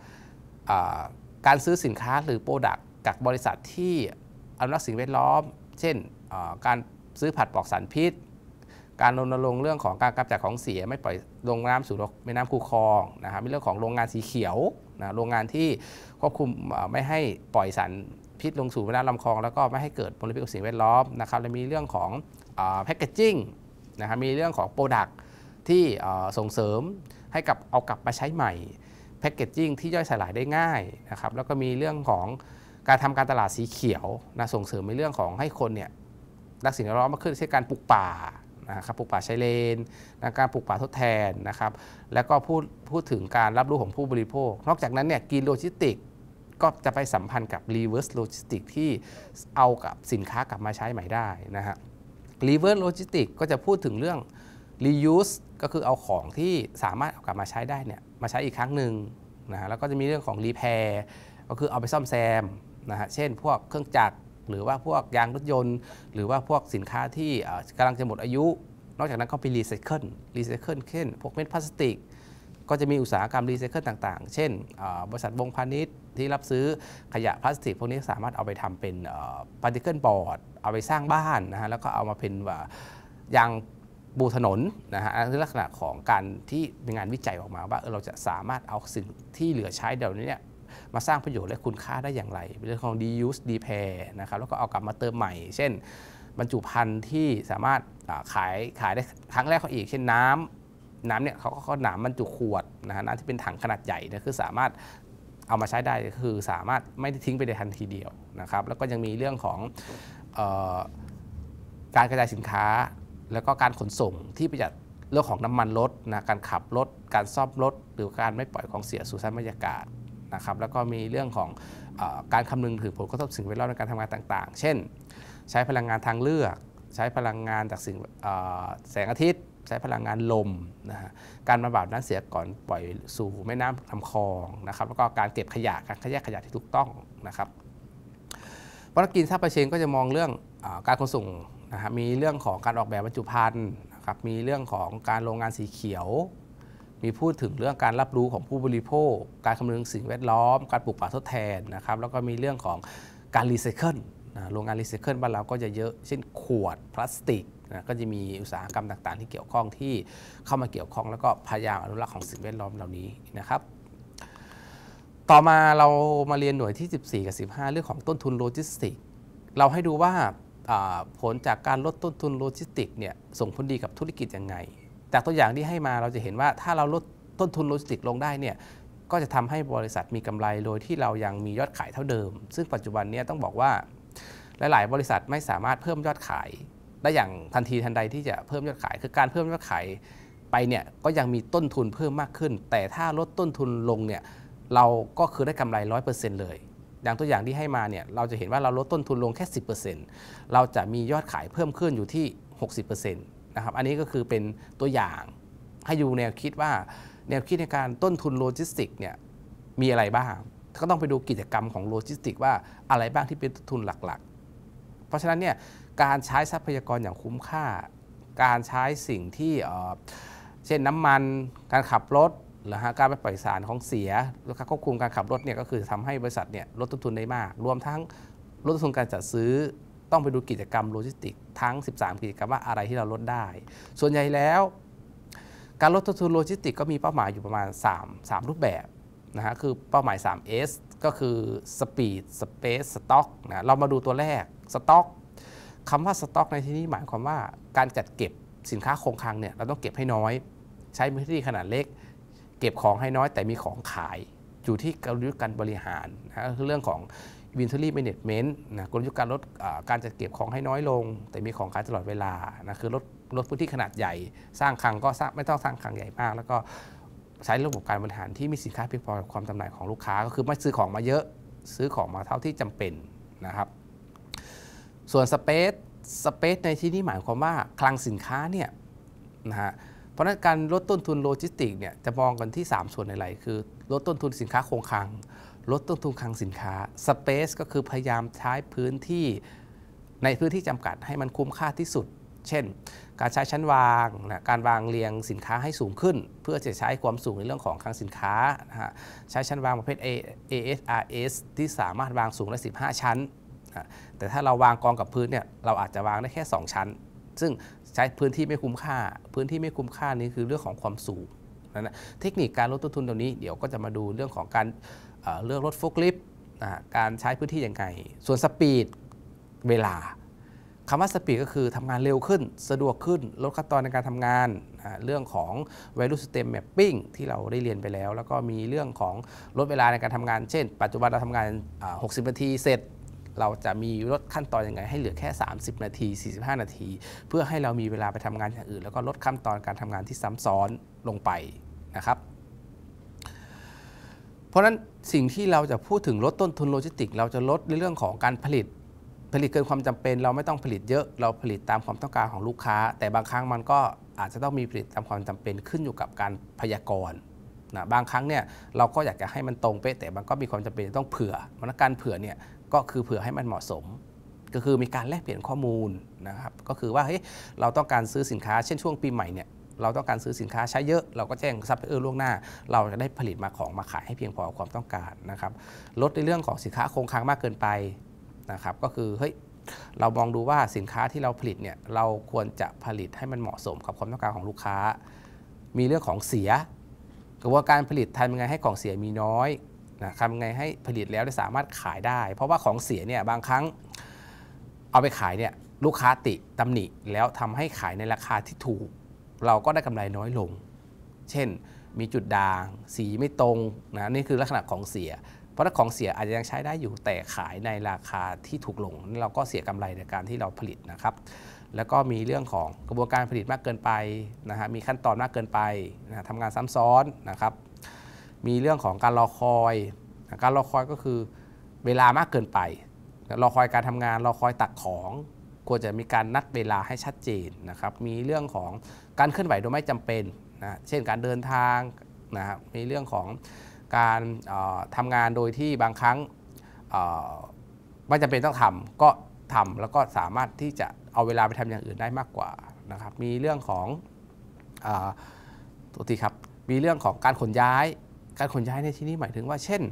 การซื้อสินค้าหรือโปรดักจากบริษัทที่อนุรักษ์สิ่งแวดล้อม เช่น การซื้อผัดปลอกสารพิษ การรณรงค์เรื่องของการกำจัดของเสียไม่ปล่อยลงน้ำสู่แม่น้ำคูคลองนะครับ มีเรื่องของโรงงานสีเขียวนะโรงงานที่ควบคุมไม่ให้ปล่อยสารพิษ ลงสู่แม่น้ำลำคลองแล้วก็ไม่ให้เกิดมลพิษสิ่งแวดล้อมนะครับ และมีเรื่องของแพคเกจิ้งนะครับมีเรื่องของโปรดักที่ส่งเสริมให้กับเอากลับมาใช้ใหม่แพคเกจจิ้งที่ย่อยสลายได้ง่ายนะครับแล้วก็มีเรื่องของการทำการตลาดสีเขียวนะส่งเสริมในเรื่องของให้คนเนี่ยรักสิ่งแวดล้อมมากขึ้นเช่นการปลูกป่านะครับปลูกป่าชายเลนนะการปลูกป่าทดแทนนะครับ แล้วก็พูดพูดถึงการรับรู้ของผู้บริโภค นอกจากนั้นเนี่ยกีโลจิสติกก็จะไปสัมพันธ์กับรีเวิร์สโลจิสติกที่เอากับสินค้ากลับมาใช้ใหม่ได้นะครับรีเวิร์สโลจิสติกก็จะพูดถึงเรื่อง reuse ก็คือเอาของที่สามารถเอากลับมาใช้ได้เนี่ยมาใช้อีกครั้งหนึ่งนะฮะแล้วก็จะมีเรื่องของรีเพร์ก็คือเอาไปซ่อมแซมนะฮะเช่นพวกเครื่องจักรหรือว่าพวกยางรถยนต์ หรือว่าพวกสินค้าที่กำลังจะหมดอายุ นอกจากนั้นก็ไปรีไซเคิลรีไซเคิลเช่นพวกเม็ดพลาสติกก็จะมีอุตสาหกรรมรีไซเคิลต่างๆ เช่น บริษัทวงพาณิชย์ที่รับซื้อขยะพลาสติกพวกนี้สามารถเอาไปทำเป็นพาร์ติเคิลบอร์ดเอาไปสร้างบ้านนะฮะแล้วก็เอามาเป็นว่ายางบูถนนนะฮะนี่ลักษณะของการที่มีงานวิจัยออกมาว่าเราจะสามารถเอาสิ่งที่เหลือใช้เดี๋ยวนี้เนี่ยมาสร้างประโยชน์และคุณค่าได้อย่างไรเรื่องของ reuse ด e p a i r นะครับแล้วก็เอากลับมาเติมใหม่ เช่น บรรจุภัณฑ์ที่สามารถขายขายได้ครั้งแรกเขาอีกเช่นน้ำน้ำเนี่ยเขาก็น้ำบรรจุขวดนะฮะน้ำที่เป็นถังขนาดใหญ่เนี่ยคือสามารถเอามาใช้ได้คือสามารถไม่ได้ทิ้งไปในทันทีเดียวนะครับแล้วก็ยังมีเรื่องของออการกระจายสินค้า แล้วก็การขนส่งที่ประหยัดเรื่องของน้ำมันรถนะการขับรถการซ่อมรถหรือการไม่ปล่อยของเสียสู่สภาพบรรยากาศนะครับแล้วก็มีเรื่องของอการคำนึงถึงผลกระทบสิ่งแวดล้อมในการทำงานต่างๆ เช่น ใช้พลังงานทางเลือก ใช้พลังงานจากสิ่งแสงอาทิตย์ใช้พลังงานลมนะฮะการบำบัดน้ำเสียก่อนปล่อยสู่แม่น้ำลำคลองนะครับแล้วก็การเก็บขยะการแยกขยะที่ถูกต้องนะครับบริกินท่าประเชงก็จะมองเรื่องอการขนส่งนะฮะมีเรื่องของการออกแบบบรรจุภัณฑ์นะครับมีเรื่องของการโรงงานสีเขียว มีพูดถึงเรื่องการรับรู้ของผู้บริโภคการคำนึงสิ่งแวดล้อมการปลูกป่าทดแทนนะครับแล้วก็มีเรื่องของการรีไซเคิลโรงงานรีไซเคิลบ้านเราก็จะเยอะเช่นขวดพลาสติกนะก็จะมีอุตสาหกรรมต่าง ๆ ที่เกี่ยวข้องที่เข้ามาเกี่ยวข้องแล้วก็พยายามอนุรักษ์ของสิ่งแวดล้อมเหล่านี้นะครับ ต่อมาเรามาเรียนหน่วยที่ 14 กับ 15 เรื่องของต้นทุนโลจิสติก เราให้ดูว่าผลจากการลดต้นทุนโลจิสติกเนี่ยส่งผลดีกับธุรกิจยังไง จากตัวอย่างที่ให้มาเราจะเห็นว่าถ้าเราลดต้นทุนโลจิสติกลงได้เนี่ยก็จะทำให้บริษัทมีกำไรโดยที่เรายังมียอดขายเท่าเดิม ซึ่งปัจจุบันนี้ต้องบอกว่า หลายๆบริษัทไม่สามารถเพิ่มยอดขายได้อย่างทันทีทันใดที่จะเพิ่มยอดขาย คือการเพิ่มยอดขาย ไปเนี่ยก็ยังมีต้นทุนเพิ่มมากขึ้น แต่ถ้าลดต้นทุนลงเนี่ยเราก็คือได้กำไร 100%เลย อย่างตัวอย่างที่ให้มาเนี่ยเราจะเห็นว่าเราลดต้นทุนลงแค่10%เราจะมียอดขายเพิ่มขึ้นอยู่ที่ 60%นะครับอันนี้ก็คือเป็นตัวอย่างให้อยู่แนวคิดว่าแนวคิดในการต้นทุนโลจิสติกเนี่ยมีอะไรบ้างก็ต้องไปดูกิจกรรมของโลจิสติกว่าอะไรบ้างที่เป็นต้นทุนหลักเพราะฉะนั้นเนี่ยการใช้ทรัพยากรอย่างคุ้มค่า การใช้สิ่งที่เช่นน้ำมันการขับรถหรือฮะการไปปล่อยสารของเสียแล้วก็ควบคุมการขับรถเนี่ยก็คือทำให้บริษัทเนี่ยลดต้นทุนได้มาก รวมทั้งลดต้นทุนการจัดซื้อ ต้องไปดูกิจกรรมโลจิสติกทั้ง 13 กิจกรรมว่าอะไรที่เราลดได้ ส่วนใหญ่แล้ว การลดต้นทุนโลจิสติกก็มีเป้าหมายอยู่ประมาณ3 3รูปแบบนะฮะคือเป้าหมาย 3S ก็คือ Speed Space Stock นะเรามาดูตัวแรกสต็อก คำว่าสต็อก ในที่นี้หมายความว่าการจัดเก็บสินค้าคงคลังเนี่ยเราต้องเก็บให้น้อย ใช้พื้นที่ขนาดเล็กเก็บของให้น้อยแต่มีของขายอยู่ที่กลยุทธ์การบริหารนะคือเรื่องของ inventory management นะกลยุทธ์การลดการจัดเก็บของให้น้อยลง แต่มีของขายตลอดเวลานะคือลดลดพื้นที่ขนาดใหญ่ สร้างคลังก็ไม่ต้องสร้างคลังใหญ่มากแล้วก็ใช้ระบบการบริหารที่มีสินค้าเพียงพอกับความจำหน่ายของลูกค้าก็คือไม่ซื้อของมาเยอะซื้อของมาเท่าที่จำเป็นนะครับส่วนสเปซสเปซในที่นี้หมายความว่าคลังสินค้าเนี่ยนะฮะ เพราะนั้นการลดต้นทุนโลจิสติกเนี่ยจะมองกันที่3 ส่วนในไร คือ ลดต้นทุนสินค้าคงคลังลดต้นทุนคลังสินค้าสเปซก็คือพยายามใช้พื้นที่ในพื้นที่จำกัดให้มันคุ้มค่าที่สุด เช่น การใช้ชั้นวางนะการวางเรียงสินค้าให้สูงขึ้น เพื่อจะใช้ความสูงในเรื่องของคลังสินค้านะฮะใช้ชั้นวางประเภท ASRS ที่สามารถวางสูงได้15 ชั้นแต่ถ้าเราวางกองกับพื้นเนี่ยเราอาจจะวางได้แค่ 2 ชั้น ซึ่งใช้พื้นที่ไม่คุ้มค่า พื้นที่ไม่คุ้มค่านี้คือเรื่องของความสูงนะนะเทคนิคการลดต้นทุนตรงนี้เดี๋ยวก็จะมาดูเรื่องของการเลือกรถโฟกลิฟนะการใช้พื้นที่อย่างไงส่วนสปีดเวลาคำว่าสปีดก็คือทำงานเร็วขึ้นสะดวกขึ้นลดขั้นตอนในการทำงาน เรื่องของ value system mapping ที่เราได้เรียนไปแล้ว แล้วก็มีเรื่องของลดเวลาในการทำงานเช่น ปัจจุบันเราทำงาน60นาทีเสร็จเราจะมีลดขั้นตอนอยังไงให้เหลือแค่ 30 นาที 45 นาที เพื่อให้เรามีเวลาไปทำงานอย่างอื่น แล้วก็ลดขั้นตอนการทำงานที่ซ้ำซ้อนลงไปนะครับ เพราะฉะนั้นสิ่งที่เราจะพูดถึงลดต้นทุนโลจิสติก เราจะลดในเรื่องของการผลิต ผลิตเกินความจำเป็น เราไม่ต้องผลิตเยอะเราผลิตตามความต้องการของลูกค้า แต่บางครั้งมันก็อาจจะต้องมีผลิตตามความจำเป็นขึ้นอยู่กับการพยากรณ์นะบางครั้งเนี่ยเราก็อยากจะให้มันตรงเป๊ะ แต่มันก็มีความจำเป็นต้องเผื่อมันการเผื่อเนี่ยก็คือเผื่อให้มันเหมาะสม ก็คือมีการแลกเปลี่ยนข้อมูลนะครับก็คือว่าเฮ้ยเราต้องการซื้อสินค้าเช่นช่วงปีใหม่เนี่ยเราต้องการซื้อสินค้าใช้เยอะ เราก็แจ้งซัพพลายเออร์ล่วงหน้า เราจะได้ผลิตมาของมาขายให้เพียงพอความต้องการนะครับลดในเรื่องของสินค้าคงค้างมากเกินไปนะครับ ก็คือเฮ้ยเรามองดูว่าสินค้าที่เราผลิตเนี่ยเราควรจะผลิตให้มันเหมาะสมกับความต้องการของลูกค้า มีเรื่องของเสียกระบวนการผลิตทำยังไงให้ของเสียมีน้อยนะทำไงให้ผลิตแล้วสามารถขายได้ เพราะว่าของเสียเนี่ยบางครั้ง เอาไปขายเนี่ยลูกค้าติตำหนิแล้วทำให้ขายในราคาที่ถูก เราก็ได้กำไรน้อยลง เช่น มีจุดด่าง สีไม่ตรงนะนี่คือลักษณะของเสีย เพราะถ้าของเสียอาจจะยังใช้ได้อยู่แต่ขายในราคาที่ถูกลงเราก็เสียกำไรในการที่เราผลิตนะครับ แล้วก็มีเรื่องของกระบวนการผลิตมากเกินไปนะฮะมีขั้นตอนมากเกินไปนะทำงานซ้ำซ้อนนะครับมีเรื่องของการรอคอย การรอคอยก็คือเวลามากเกินไป รอคอยการทำงาน รอคอยตักของ ควรจะมีการนัดเวลาให้ชัดเจนนะครับ มีเรื่องของการเคลื่อนไหวโดยไม่จำเป็นนะเช่นการเดินทางนะครับมีเรื่องของการทำงานโดยที่บางครั้งไม่จำเป็นต้องทำ ก็ทำแล้วก็สามารถที่จะเอาเวลาไปทำอย่างอื่นได้มากกว่านะครับ มีเรื่องของตัวที่ครับ มีเรื่องของการขนย้ายการขนย้ายในที่นี้หมายถึงว่าเช่น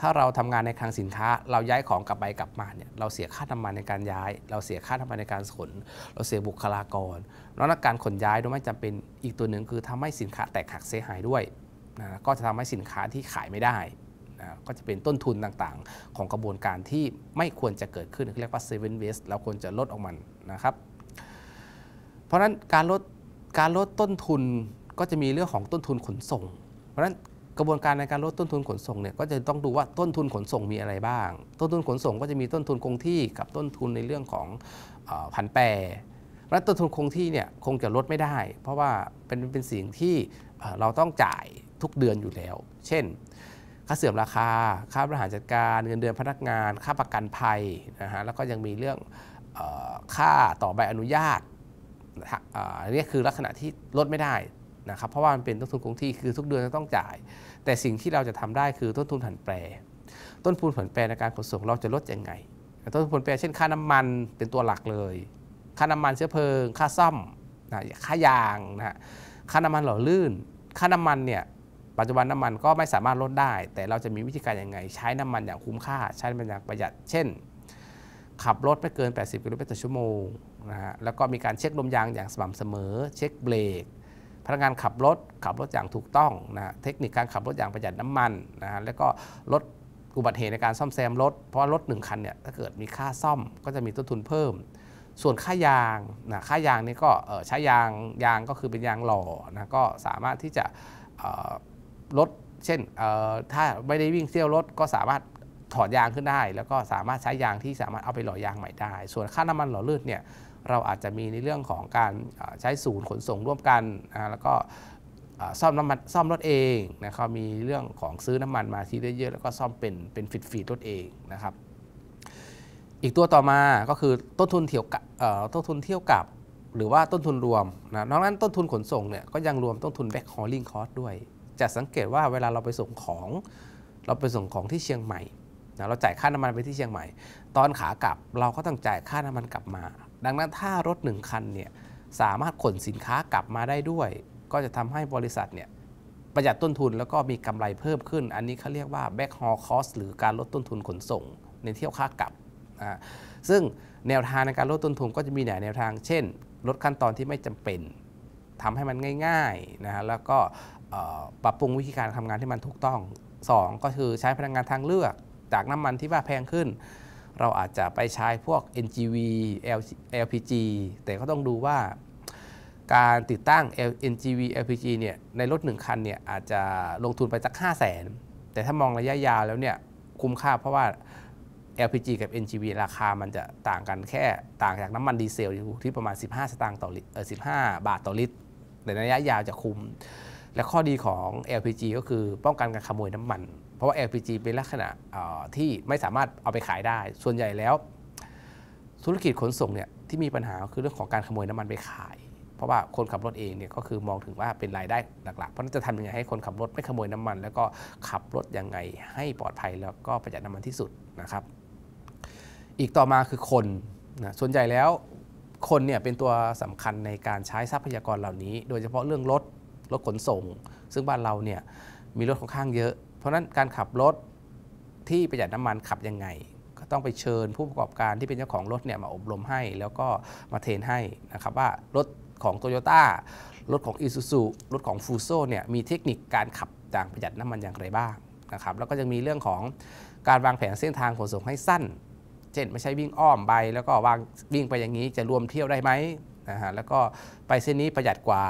ถ้าเราทำงานในคลังสินค้าเราย้ายของกลับไปกลับมาเนี่ยเราเสียค่าทำมันในการย้าย เราเสียค่าทำมันในการขน เราเสียบุคลากรนอกจากการขนย้ายโดยไม่จำเป็นอีกตัวหนึ่งคือทำให้สินค้าแตกหักเสียหายด้วยนะก็จะทำให้สินค้าที่ขายไม่ได้นะก็จะเป็นต้นทุนต่างๆ ของกระบวนการที่ไม่ควรจะเกิดขึ้นเรียกว่า seven waste เราควรจะลดออกมันนะครับ เพราะฉะนั้นการลดการลดต้นทุนก็จะมีเรื่องของต้นทุนขนส่ง เพราะฉะนั้นกระบวนการในการลดต้นทุนขนส่งเนี่ยก็จะต้องดูว่าต้นทุนขนส่งมีอะไรบ้าง ต้นทุนขนส่งก็จะมีต้นทุนคงที่กับต้นทุนในเรื่องของผันแปร และต้นทุนคงที่เนี่ยคงจะลดไม่ได้ เพราะว่าเป็นเป็นสิ่งที่เราต้องจ่ายทุกเดือนอยู่แล้ว เช่น ค่าเสื่อมราคา ค่าบริหารจัดการ เงินเดือนพนักงาน ค่าประกันภัย นะฮะ แล้วก็ยังมีเรื่องค่าต่อใบอนุญาตอันนี้คือลักษณะที่ลดไม่ได้นะครับ เพราะว่ามันเป็นต้นทุนคงที่ คือทุกเดือนต้องจ่าย แต่สิ่งที่เราจะทำได้คือต้นทุนผันแปร ต้นทุนผันแปรในการขนส่งเราจะลดยังไง ต้นทุนผันแปรเช่นค่าน้ำมันเป็นตัวหลักเลย ค่าน้ำมันเชื้อเพลิง ค่าซ่อมนะค่ายางนะค่าน้ำมันหล่อลื่น ค่าน้ำมันเนี่ย ปัจจุบันน้ามันก็ไม่สามารถลดได้ แต่เราจะมีวิธีการยังไง ใช้น้ำมันอย่างคุ้มค่า ใช้น้ำมันอย่างประหยัด เช่น ขับรถไม่เกิน 80กิโลเมตรต่อชั่วโมงนะฮะ แล้วก็มีการเช็คลมยางอย่างสม่ำเสมอ เช็คเบรกพนักงานขับรถขับรถอย่างถูกต้องนะเทคนิคการขับรถอย่างประหยัดน้ำมันนะฮะแล้วก็ลดอุบัติเหตุในการซ่อมแซมรถเพราะรถ1คันเนี่ยถ้าเกิดมีค่าซ่อมก็จะมีต้นทุนเพิ่มส่วนค่ายางนะค่ายางนี่ก็ใช้ยางยางก็คือเป็นยางหล่อนะก็สามารถที่จะลดเช่นถ้าไม่ได้วิ่งเที่ยวรถก็สามารถถอดยางขึ้นได้ แล้วก็สามารถใช้ยางที่สามารถเอาไปหล่อยางใหม่ได้ส่วนค่าน้ำมันหล่อลื่นเนี่ยเราอาจจะมีในเรื่องของการใช้ศูนย์ขนส่งร่วมกันนะแล้วก็ซ่อมน้ำมันซ่อมรถเองนะครับมีเรื่องของซื้อน้ำมันมาทีเยอะๆ แล้วก็ซ่อมเป็นเป็นฟิตฟีดรถเองนะครับ อีกตัวต่อมาก็คือต้นทุนเที่ยวกับต้นทุนเที่ยวกับหรือว่าต้นทุนรวมนะนอกนั้นต้นทุนขนส่งเนี่ยก็ยังรวมต้นทุนแบ็คฮอลลิ่งคอสด้วย จะสังเกตว่าเวลาเราไปส่งของ เราไปส่งของที่เชียงใหม่นะเราจ่ายค่าน้ำมันไปที่เชียงใหม่ ตอนขากลับเราก็ต้องจ่ายค่าน้ำมันกลับมาดังนั้นถ้ารถ 1คันเนี่ยสามารถขนสินค้ากลับมาได้ด้วย ก็จะทำให้บริษัทเนี่ยประหยัดต้นทุนแล้วก็มีกำไรเพิ่มขึ้น อันนี้เขาเรียกว่า back haul cost หรือการลดต้นทุนขนส่งในเที่ยวค่ากลับ่าซึ่งแนวทางในการลดต้นทุนก็จะมีหลายแนวทาง เช่นลดขั้นตอนที่ไม่จำเป็น ทำให้มันง่ายๆนะฮะแล้วก็ปรับปรุงวิธีการทำงานที่มันถูกต้อง 2 ก็คือใช้พลังงานทางเลือกจากน้ำมันที่ว่าแพงขึ้นเราอาจจะไปใช้พวก NGV LPG แต่ก็ต้องดูว่าการติดตั้ง NGV LPG เนี่ยในรถ1คันเนี่ยอาจจะลงทุนไปสัก5 0 0แสนแต่ถ้ามองระยะยาวแล้วเนี่ยคุ้มค่าเพราะว่า LPG กับ NGV ราคามันจะต่างกันแค่ต่างจากน้ำมันดีเซลอยู่ที่ประมาณ 15 สตางค์ต่อลิตรเออ15 บาทต่อลิตร แต่ในระยะยาวจะคุ้ม และข้อดีของ LPG ก็คือป้องกันการขโมยน้ำมันราะว่า LPG เป็นลักษณะที่ไม่สามารถเอาไปขายได้ ส่วนใหญ่แล้ว ธุรกิจขนส่งเนี่ยที่มีปัญหาคือเรื่องของการขโมยน้ำมันไปขาย เพราะว่าคนขับรถเองเนี่ยก็คือมองถึงว่าเป็นรายได้หลักๆเพราะนั้นจะทำยังไงให้คนขับรถไม่ขโมยน้ำมัน แล้วก็ขับรถยังไงให้ปลอดภัยแล้วก็ประหยัดน้ามันที่สุดนะครับ อีกต่อมาคือคนนะ ส่วนใหญ่แล้วคนเนี่ยเป็นตัวสำคัญในการใช้ทรัพยากรเหล่านี้ โดยเฉพาะเรื่องรถรถขนส่ง ซึ่งบ้านเราเนี่ยมีรถค่อนข้างเยอะเพราะนั้นการขับรถที่ประหยัดน้ำมันขับยังไง ก็ต้องไปเชิญ ผู้ประกอบการที่เป็นเจ้าของรถเนี่ยมาอบรมให้แล้วก็มาเทรนให้นะครับว่ารถของโตโยต้ารถของอีซูซูรถของฟูโซเนี่ยมีเทคนิคการขับจางประหยัดน้ำมันอย่างไรบ้างนะครับแล้วก็ยังมีเรื่องของการวางแผนเส้นทางขนส่งให้สั้นเช่นไม่ใช่วิ่งอ้อมไปแล้วก็วางวิ่งไปอย่างนี้จะรวมเที่ยวได้ไหมนะฮะแล้วก็ไปเส้นนี้ประหยัดกว่า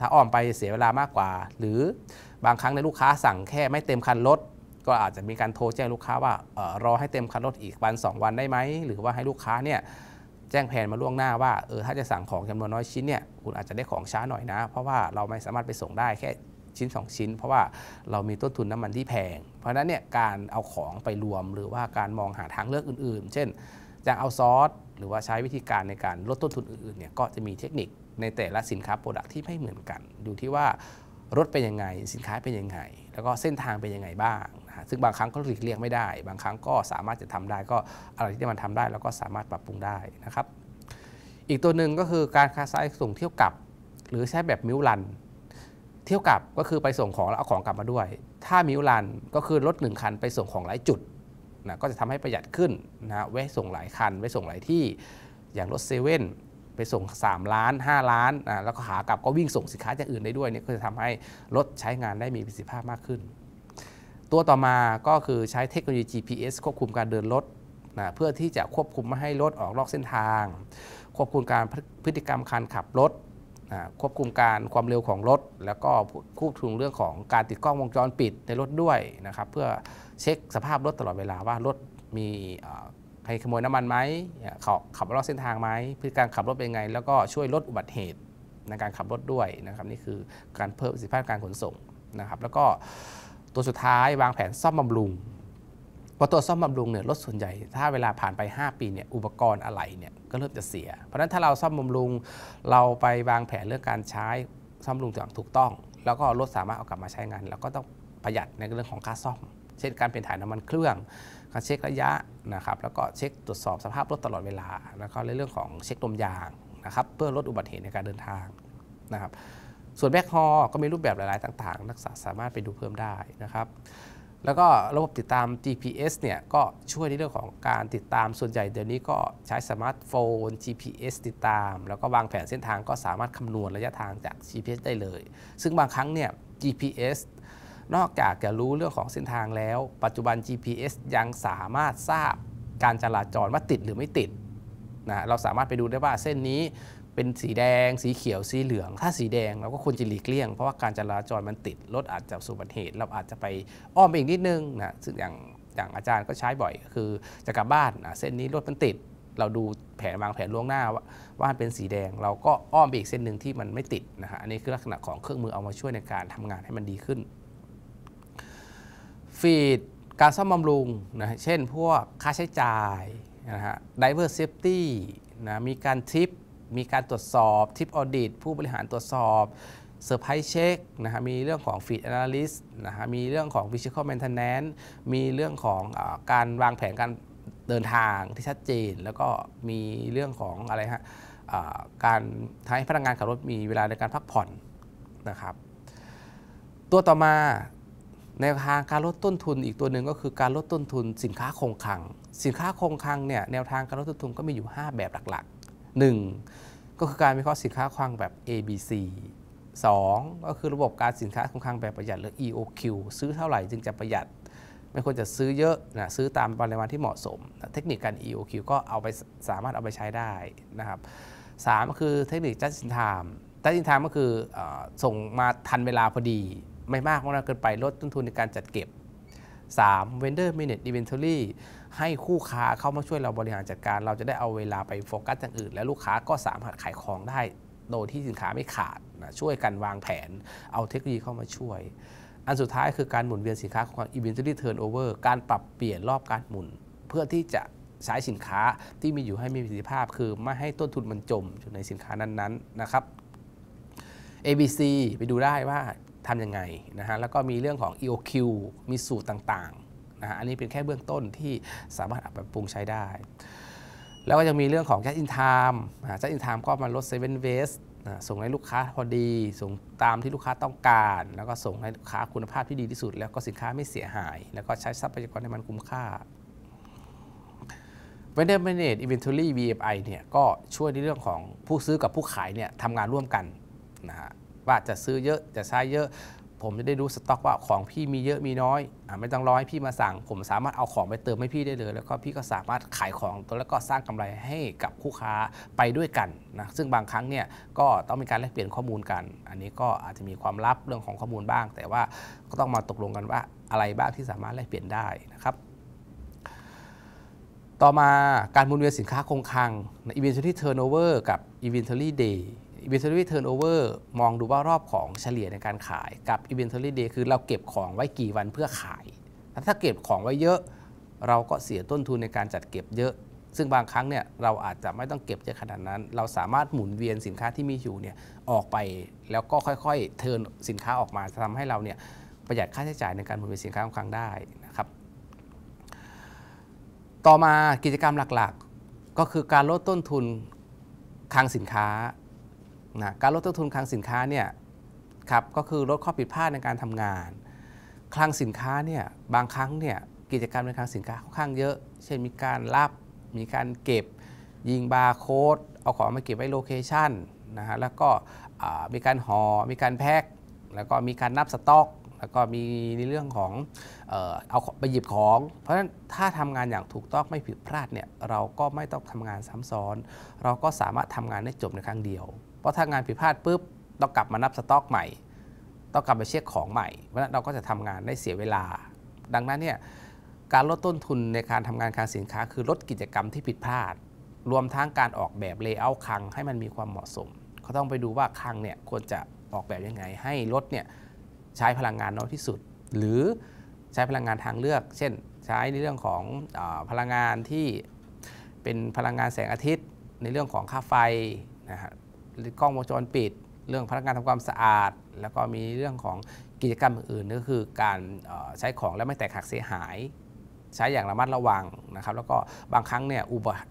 ถ้าอ้อมไปเสียเวลามากกว่า หรือบางครั้งในลูกค้าสั่งแค่ไม่เต็มคันรถก็อาจจะมีการโทรแจ้งลูกค้าว่ารอให้เต็มคันรถอีกวัน2วันได้ไหมหรือว่าให้ลูกค้าเนี่ยแจ้งแผนมาล่วงหน้าว่าเออถ้าจะสั่งของจำนวนน้อยชิ้นเนี่ยคุณอาจจะได้ของช้าหน่อยนะ เพราะว่าเราไม่สามารถไปส่งได้แค่ชิ้น 2 ชิ้น เพราะว่าเรามีต้นทุนน้ำมันที่แพง เพราะนั้นเนี่ยการเอาของไปรวมหรือว่าการมองหาทางเลือกอื่นๆ เช่นจะเอาซอสหรือว่าใช้วิธีการในการลดต้นทุนอื่นๆเนี่ยก็จะมีเทคนิคในแต่ละสินค้าโปรดักที่ไม่เหมือนกันอยู่ที่ว่ารถเป็นยังไงสินค้าเป็นยังไง แล้วก็เส้นทางเป็นยังไงบ้างนะซึ่งบางครั้งก็หลีกเลี่ยงไม่ได้ บางครั้งก็สามารถจะทำได้ก็อะไรที่มันทำได้ แล้วก็สามารถปรับปรุงได้นะครับ อีกตัวหนึ่งก็คือการคาายส่งเที่ยวกลับ หรือใช้แบบมิวลันเที่ยวกลับก็คือไปส่งของแล้วเอาของกลับมาด้วย ถ้ามิวลันก็คือรถหนึ่งคันไปส่งของหลายจุดนะก็จะทำให้ประหยัดขึ้นนะไว้ส่งหลายคัน ไว้ส่งหลายที่อย่างรถเซเว่นไปส่ง 3 ล้าน 5 ล้านอ่าแล้วก็หากลับก็วิ่งส่งสินค้าจากอื่นได้ด้วยเนี่ยก็จะทำให้รถใช้งานได้มีประสิทธิภาพมากขึ้น ตัวต่อมาก็คือใช้เทคโนโลยี GPS ควบคุมการเดินรถนะเพื่อที่จะควบคุมไม่ให้รถออกนอกเส้นทาง ควบคุมการพฤติกรรมการขับรถควบคุมการความเร็วของรถแล้วก็ควบคุมเรื่องของการติดกล้องวงจรปิดในรถด้วยนะครับเพื่อเช็คสภาพรถตลอดเวลาว่ารถมีใครขโมยน้ำมันไหมเขาขับรถเส้นทางไหมพฤติการขับรถเป็นไง แล้วก็ช่วยลดอุบัติเหตุ ในการขับรถด้วยนะครับนี่คือการเพิ่มประสิทธิภาพการขนส่งนะครับแล้วก็ตัวสุดท้ายวางแผนซ่อมบำรุงพอตัวซ่อมบำรุงเนี่ยรถส่วนใหญ่ ถ้าเวลาผ่านไป 5 ปีเนี่ยอุปกรณ์อะไรเนี่ยก็เริ่มจะเสีย เพราะฉะนั้นถ้าเราซ่อมบำรุงเราไปวางแผนเรื่องการใช้ซ่อมบำรุงอย่างถูกต้อง แล้วก็รถสามารถเอากลับมาใช้งาน แล้วก็ต้องประหยัดในเรื่องของค่าซ่อมเช่นการเปลี่ยนถ่ายน้ำมันเครื่อง การเช็คระยะนะครับแล้วก็เช็คตรวจสอบสภาพรถตลอดเวลา แล้วก็ในเรื่องของเช็คลมยางนะครับเพื่อลดอุบัติเหตุในการเดินทางนะครับส่วนแบ็คฮอก็มีรูปแบบหลาย ๆ ต่าง ๆ นักศึกษาสามารถไปดูเพิ่มได้นะครับแล้วก็ระบบติดตาม GPS เนี่ยก็ช่วยในเรื่องของการติดตามส่วนใหญ่เดี๋ยวนี้ก็ใช้สมาร์ทโฟน GPS ติดตาม แล้วก็วางแผนเส้นทางก็สามารถคำนวณระยะทางจาก GPS ได้เลย ซึ่งบางครั้งเนี่ย GPS นอกจากจะรู้เรื่องของเส้นทางแล้ว ปัจจุบัน GPS ยังสามารถทราบการจราจรว่าติดหรือไม่ติดนะเราสามารถไปดูได้ว่าเส้นนี้เป็นสีแดง สีเขียว สีเหลือง ถ้าสีแดงเราก็ควรจะหลีกเลี่ยงเพราะว่าการจราจรมันติด รถอาจจะสูบัติเหตุ เราอาจจะไปอ้อมอีกนิดนึงนะซึ่งอย่างอย่างอาจารย์ก็ใช้บ่อย คือจะกลับบ้านนะเส้นนี้รถมันติด เราดูแผนวางแผนล่วงหน้า ว่าเป็นสีแดง เราก็อ้อมไปอีกเส้นหนึ่งที่มันไม่ติดนะฮะอันนี้คือลักษณะของเครื่องมือเอามาช่วยในการทำงานให้มันดีขึ้นฟีดการซ่อมบำรุงนะ เช่น พวกค่าใช้จ่ายนะฮะดิเวอร์เซฟตี้นะ มีการทิป มีการตรวจสอบทิปออดิตผู้บริหารตรวจสอบเซอร์ไพรส์เช็คนะฮะ มีเรื่องของฟีดแอนาลิสต์นะฮะ มีเรื่องของวิชิ c a ลแมนเทนแนนซ์มีเรื่องของอการวางแผนการเดินทางที่ชัดเจน แล้วก็มีเรื่องของอะไรฮะการทำให้พนักงานขับรถมีเวลาในการพักผ่อนนะครับ ตัวต่อมาในทางการลดต้นทุนอีกตัวหนึ่งก็คือการลดต้นทุนสินค้าคงคลัง สินค้าคงคลังเนี่ยแนวทางการลดต้นทุนก็มีอยู่ 5 แบบหลักๆ 1. ก็คือการวิเคราะห์สินค้าคลังแบบ ABC 2. ก็คือระบบการสินค้าคงคลัง แบบประหยัดหรือ EOQ ซื้อเท่าไหร่จึงจะประหยัด ไม่ควรจะซื้อเยอะนะซื้อตามปริมาณที่เหมาะสมนะเทคนิคการ EOQ ก็เอาไปสามารถเอาไปใช้ได้นะครับ3ก็คือเทคนิค just in time just in time ก็คืออส่งมาทันเวลาพอดีไม่มากมากเกินไปลดต้นทุนในการจัดเก็บ 3. vendor minute inventory ให้คู่ค้าเข้ามาช่วยเราบริหารจัดการ เราจะได้เอาเวลาไปโฟกัสอย่างอื่น และลูกค้าก็สามารถขายของได้ โดยที่สินค้าไม่ขาดนะช่วยกันวางแผน เอาเทคโนโลยีเข้ามาช่วย อันสุดท้ายคือการหมุนเวียนสินค้าของ inventory turnover การปรับเปลี่ยนรอบการหมุน เพื่อที่จะใช้สินค้าที่มีอยู่ให้มีประสิทธิภาพคือไม่ให้ต้นทุนมันจมอยู่ในสินค้านั้นๆนะครับ ABC ไปดูได้ว่าทำยังไงนะฮะแล้วก็มีเรื่องของ EOQ มีสูตรต่างๆนะฮะอันนี้เป็นแค่เบื้องต้นที่สามารถปรับปรุงใช้ได้ แล้วก็ยังมีเรื่องของ just in time just in time ก็มาลด seven w a s t นะส่งให้ลูกค้าพอดี ส่งตามที่ลูกค้าต้องการ แล้วก็ส่งให้ลูกค้าคุณภาพที่ดีที่สุด แล้วก็สินค้าไม่เสียหาย แล้วก็ใช้ทรัพยากรให้มันคุ้มค่า Vendor Managed Inventory v f i เนี่ยก็ช่วยในเรื่องของผู้ซื้อกับผู้ขายเนี่ยทำงานร่วมกันนะฮะว่าจะซื้อเยอะจะใช้เยอะ ผมจะได้รู้สต็อกว่าของพี่มีเยอะมีน้อยอไม่ต้องรอให้พี่มาสั่ง ผมสามารถเอาของไปเติมให้พี่ได้เลย แล้วก็พี่ก็สามารถขายของตัวแล้วก็สร้างกำไรให้กับคู่ค้าไปด้วยกันนะซึ่งบางครั้งเนี่ยก็ต้องมีการแลกเปลี่ยนข้อมูลกัน อันนี้ก็อาจจะมีความลับเรื่องของข้อมูลบ้าง แต่ว่าก็ต้องมาตกลงกันว่าอะไรบ้างที่สามารถแลกเปลี่ยนได้นะครับต่อมาการมุนเวียนสินค้าคงคลัง inventory turnover กับ inventory day inventory turnover มองดูว่ารอบของเฉลี่ยในการขายกับ inventory day คือเราเก็บของไว้กี่วันเพื่อขาย ถ้าเก็บของไว้เยอะเราก็เสียต้นทุนในการจัดเก็บเยอะ ซึ่งบางครั้งเนี่ยเราอาจจะไม่ต้องเก็บเยอะขนาดนั้น เราสามารถหมุนเวียนสินค้าที่มีอยู่เนี่ยออกไปแล้วก็ค่อยๆ เทินสินค้าออกมาทำให้เราเนี่ยประหยัดค่าใช้จ่ายในการหมุนเวียนสินค้าบางครั้งได้นะครับ ต่อมากิจกรรมหลักๆ ก็คือการลดต้นทุนคลังสินค้านะการลดต้นทุนคลังสินค้าเนี่ยครับก็คือลดข้อผิดพลาดในการทำงาน คลังสินค้าเนี่ยบางครั้ง เนี่ย กิจกรรมในคลังสินค้าค่อนข้างเยอะเช่นมีการรับมีการเก็บยิงบาร์โค้ดเอาของมาเก็บไว้โลเคชันนะฮะแล้วก็มีการหอ่อมีการแพ็คแล้วก็มีการนับสต็อก แล้วก็มีในเรื่องของเอาไปหยิบของ เพราะฉะนั้นถ้าทำงานอย่างถูกต้องไม่ผิดพลาดเนี่ยเราก็ไม่ต้องทำงานซ้ำซ้อน เราก็สามารถทำงานได้จบในครั้งเดียวเพราะถ้างานผิดพลาดปุ๊บต้องกลับมานับสต็อกใหม่ ต้องกลับไปเช็คของใหม่เพราะนั้นเราก็จะทำงานได้เสียเวลา ดังนั้นเนี่ยการลดต้นทุนในการทำงานคลังสินค้า คือลดกิจกรรมที่ผิดพลาด รวมทั้งการออกแบบเลเยอร์คลังให้มันมีความเหมาะสมเขาต้องไปดูว่าคลังเนี่ยควรจะออกแบบยังไง ให้รถเนี่ยใช้พลังงานน้อยที่สุด หรือใช้พลังงานทางเลือก เช่น ใช้ในเรื่องของอพลังงานที่เป็นพลังงานแสงอาทิตย์ ในเรื่องของค่าไฟนะฮะกล้องวงจรปิดเรื่องพนักงานทำความสะอาด แล้วก็มีเรื่องของกิจกรรมอื่นก็คือ การใช้ของแล้วไม่แตกหักเสียหาย ใช้อย่างระมัดระวังนะครับแล้วก็บางครั้งเนี่ย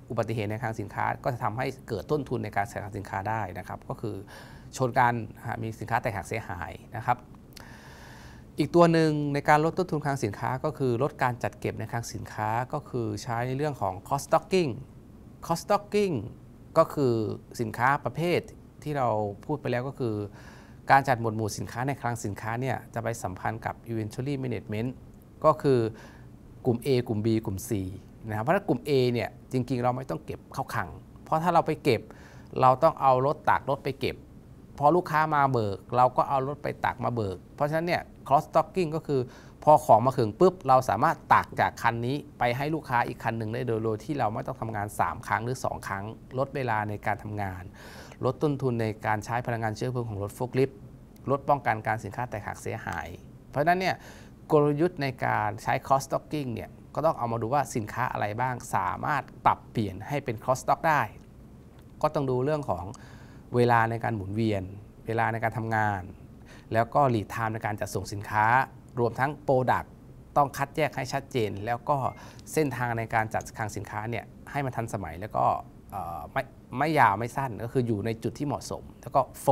อุบัติเหตุในทางสินค้า ก็จะทำให้เกิดต้นทุนในการขายสินค้าได้นะครับ ก็คือชนการมีสินค้าแตกหักเสียหายนะครับอีกตัวหนึ่งในการลดต้นทุนคลังสินค้า ก็คือลดการจัดเก็บในคลังสินค้าก็คือใช้ในเรื่องของ cost stocking cost stocking ก็คือสินค้าประเภทที่เราพูดไปแล้วก็คือ การจัดหมวดหมู่สินค้าในคลังสินค้าเนี่ยจะไปสัมพันธ์กับ inventory management ก็คือกลุ่ม A กลุ่ม B กลุ่ม C นะครับเพราะถ้ากลุ่ม A เนี่ยจริงๆ เราไม่ต้องเก็บเข้าลัง เพราะถ้าเราไปเก็บ เราต้องเอารถตากรถไปเก็บ พอลูกค้ามาเบิก เราก็เอารถไปตากมาเบิก เพราะฉะนั้นเนี่ย cross stocking ก็คือพอของมาถึงปุ๊บ เราสามารถตักจากคันนี้ไปให้ลูกค้าอีกคันหนึ่งได้โดยโดย ที่เราไม่ต้องทำงาน 3 ครั้งหรือ 2 ครั้ง ลดเวลาในการทำงาน ลดต้นทุนในการใช้พลังงานเชื้อเพลิงของรถโฟกลิฟลดป้องกันการสินค้าแตกหักเสียหาย เพราะนั้นเนี่ยกลยุทธ์ในการใช้ cost stocking เนี่ยก็ต้องเอามาดูว่าสินค้าอะไรบ้าง สามารถปรับเปลี่ยนให้เป็น cost stock ได้ ก็ต้องดูเรื่องของเวลาในการหมุนเวียน เวลาในการทำงาน แล้วก็หลีดไทม์ในการจัดส่งสินค้ารวมทั้งโปรดักต้องคัดแยกให้ชัดเจน แล้วก็เส้นทางในการจัดคลังสินค้าเนี่ยให้มันทันสมัยแล้วก็ไม่ไม่ยาวไม่สั้นก็คืออยู่ในจุดที่เหมาะสม แล้วก็โฟ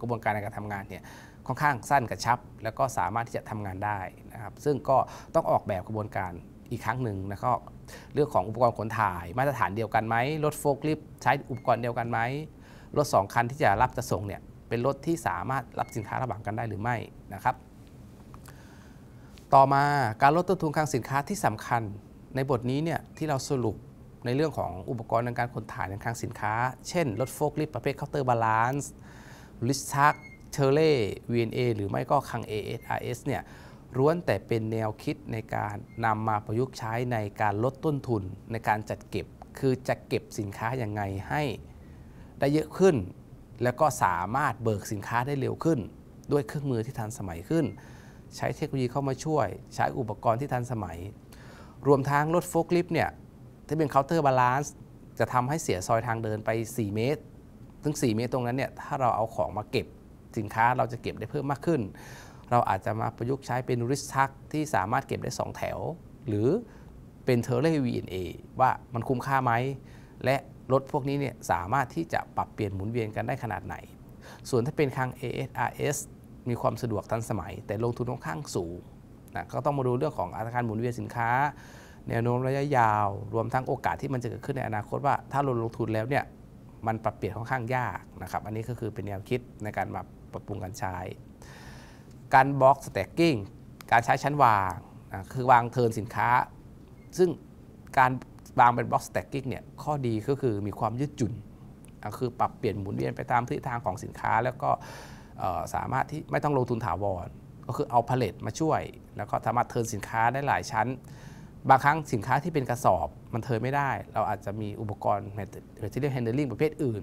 กระบวนการในการทำงานเนี่ยค่อนข้างสั้นกระชับ แล้วก็สามารถที่จะทำงานได้นะครับ ซึ่งก็ต้องออกแบบกระบวนการอีกครั้งหนึ่งแล้วก็เรื่องของอุปกรณ์ขนถ่ายมาตรฐานเดียวกันไหมรถโฟล์คลิปใช้อุปกรณ์เดียวกันไหมรถ2คันที่จะรับจะส่งเนี่ยเป็นรถที่สามารถรับสินค้าระหว่างกันได้หรือไม่นะครับต่อมาการลดต้นทุนคลังสินค้าที่สำคัญ ในบทนี้เนี่ยที่เราสรุปในเรื่องของอุปกรณ์ในการขนถ่ายในคลังสินค้า เช่นรถโฟล์คลิฟต์ประเภทเคาน์เตอร์บาลานซ์ลิสทักเทเล่ VNA หรือไม่ก็คัง ASRS เนี่ยร้วนแต่เป็นแนวคิดในการนำมาประยุกต์ใช้ในการลดต้นทุนในการจัดเก็บ คือจะเก็บสินค้าอย่างไงให้ได้เยอะขึ้น แล้วก็สามารถเบิกสินค้าได้เร็วขึ้น ด้วยเครื่องมือที่ทันสมัยขึ้นใช้เทคโนโลยีเข้ามาช่วยใช้อุปกรณ์ที่ทันสมัย รวมทั้งรถโฟล์คลิฟต์เนี่ยที่เป็นเคาน์เตอร์บาลานซ์จะทำให้เสียซอยทางเดินไป 4 เมตรถึง 4 เมตรตรงนั้นเนี่ยถ้าเราเอาของมาเก็บสินค้าเราจะเก็บได้เพิ่มมากขึ้น เราอาจจะมาประยุกต์ใช้เป็นริสทักที่สามารถเก็บได้ 2 แถว หรือเป็นเทเลวีเอว่ามันคุ้มค่าไหมและรถพวกนี้เนี่ยสามารถที่จะปรับเปลี่ยนหมุนเวียนกันได้ขนาดไหน ส่วนถ้าเป็นคัง ASRS มีความสะดวกทันสมัย แต่ลงทุนค่อนข้างสูงนะก็ต้องมาดูเรื่องของอัตราการหมุนเวียนสินค้า แนวโน้มระยะยาวรวมทั้งโอกาสที่มันจะเกิดขึ้นในอนาคตว่า ถ้าลงลงทุนแล้วเนี่ยมันปรับเปลี่ยนค่อนข้างยากนะครับอันนี้ก็คือเป็นแนวคิดในการมาปรับปรุงการใช้ การบล็อกสแต็กกิ้งการใช้ชั้นวางนะคือวางเทินสินค้า ซึ่งการวางเป็นบล็อกสแต็กกิ้งเนี่ยข้อดีก็คือมีความยืดหยุ่นคือปรับเปลี่ยนหมุนเวียนไปตามทิศทางของสินค้า แล้วก็สามารถที่ไม่ต้องลงทุนถาวรก็คือเอาพาเลตมาช่วย แล้วก็สามารถเทินสินค้าได้หลายชั้น บางครั้งสินค้าที่เป็นกระสอบมันเทินไม่ได้ เราอาจจะมีอุปกรณ์ที่เรียก handling ประเภทอื่น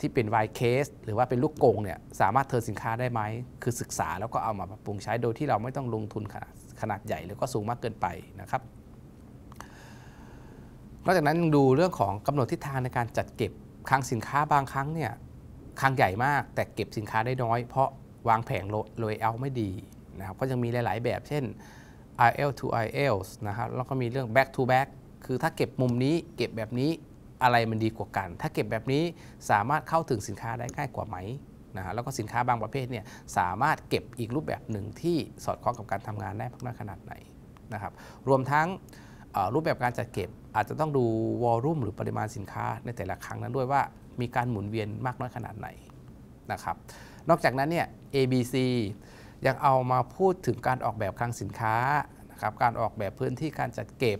ที่เป็นไวเคสหรือว่าเป็นลูกกงเนี่ยสามารถเทินสินค้าได้ไหมคือศึกษาแล้วก็เอามาปรับปรุงใช้โดยที่เราไม่ต้องลงทุนขนาดนาดใหญ่แล้วก็สูงมากเกินไปนะครับนอกจากนั้นดูเรื่องของกำหนดทิศทางในการจัดเก็บคลังสินค้าบางครั้งเนี่ยคลังใหญ่มากแต่เก็บสินค้าได้น้อยเพราะวางแผงโลเอาไม่ดีนะครับก็ยังมีหลาย ๆ แบบเช่น IL to IL นะครับแล้วก็มีเรื่อง back to back คือถ้าเก็บมุมนี้เก็บแบบนี้อะไรมันดีกว่ากัน ถ้าเก็บแบบนี้สามารถเข้าถึงสินค้าได้ง่ายกว่าไหมนะฮะแล้วก็สินค้าบางประเภทเนี่ยสามารถเก็บอีกรูปแบบหนึ่งที่สอดคล้องกับการทำงานได้มากขนาดไหนนะครับรวมทั้งรูปแบบการจัดเก็บอาจจะต้องดูวอลลุ่มหรือปริมาณสินค้าในแต่ละครั้งนั้นด้วยว่ามีการหมุนเวียนมากน้อยขนาดไหนนะครับ นอกจากนั้นเนี่ย ABC ยังเอามาพูดถึงการออกแบบคลังสินค้านะครับ การออกแบบพื้นที่การจัดเก็บ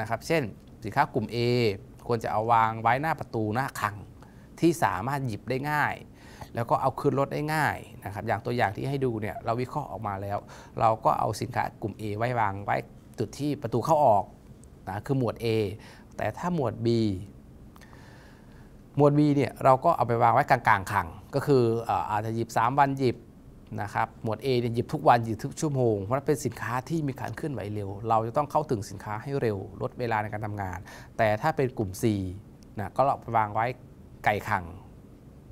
นะครับ เช่น สินค้ากลุ่ม A ควรจะเอาวางไว้หน้าประตูหน้าคลังที่สามารถหยิบได้ง่าย แล้วก็เอาขึ้นรถได้ง่ายนะครับ อย่างตัวอย่างที่ให้ดูเนี่ยเราวิเคราะห์ออกมาแล้ว เราก็เอาสินค้ากลุ่ม A ไว้วางไว้จุดที่ประตูเข้าออกนะคือหมวด A แต่ถ้าหมวด B หมวด B เนี่ยเราก็เอาไปวางไว้กลางๆคัง ก็คืออาจจะหยิบ 3 วันหยิบนะครับ หมวด A เนี่ยหยิบทุกวันหยิบทุกชั่วโมง เพราะเป็นสินค้าที่มีการเคลื่อนไหวเร็ว เราจะต้องเข้าถึงสินค้าให้เร็ว ลดเวลาในการทำงาน แต่ถ้าเป็นกลุ่ม C นะก็เราไปวางไว้ไกลคัง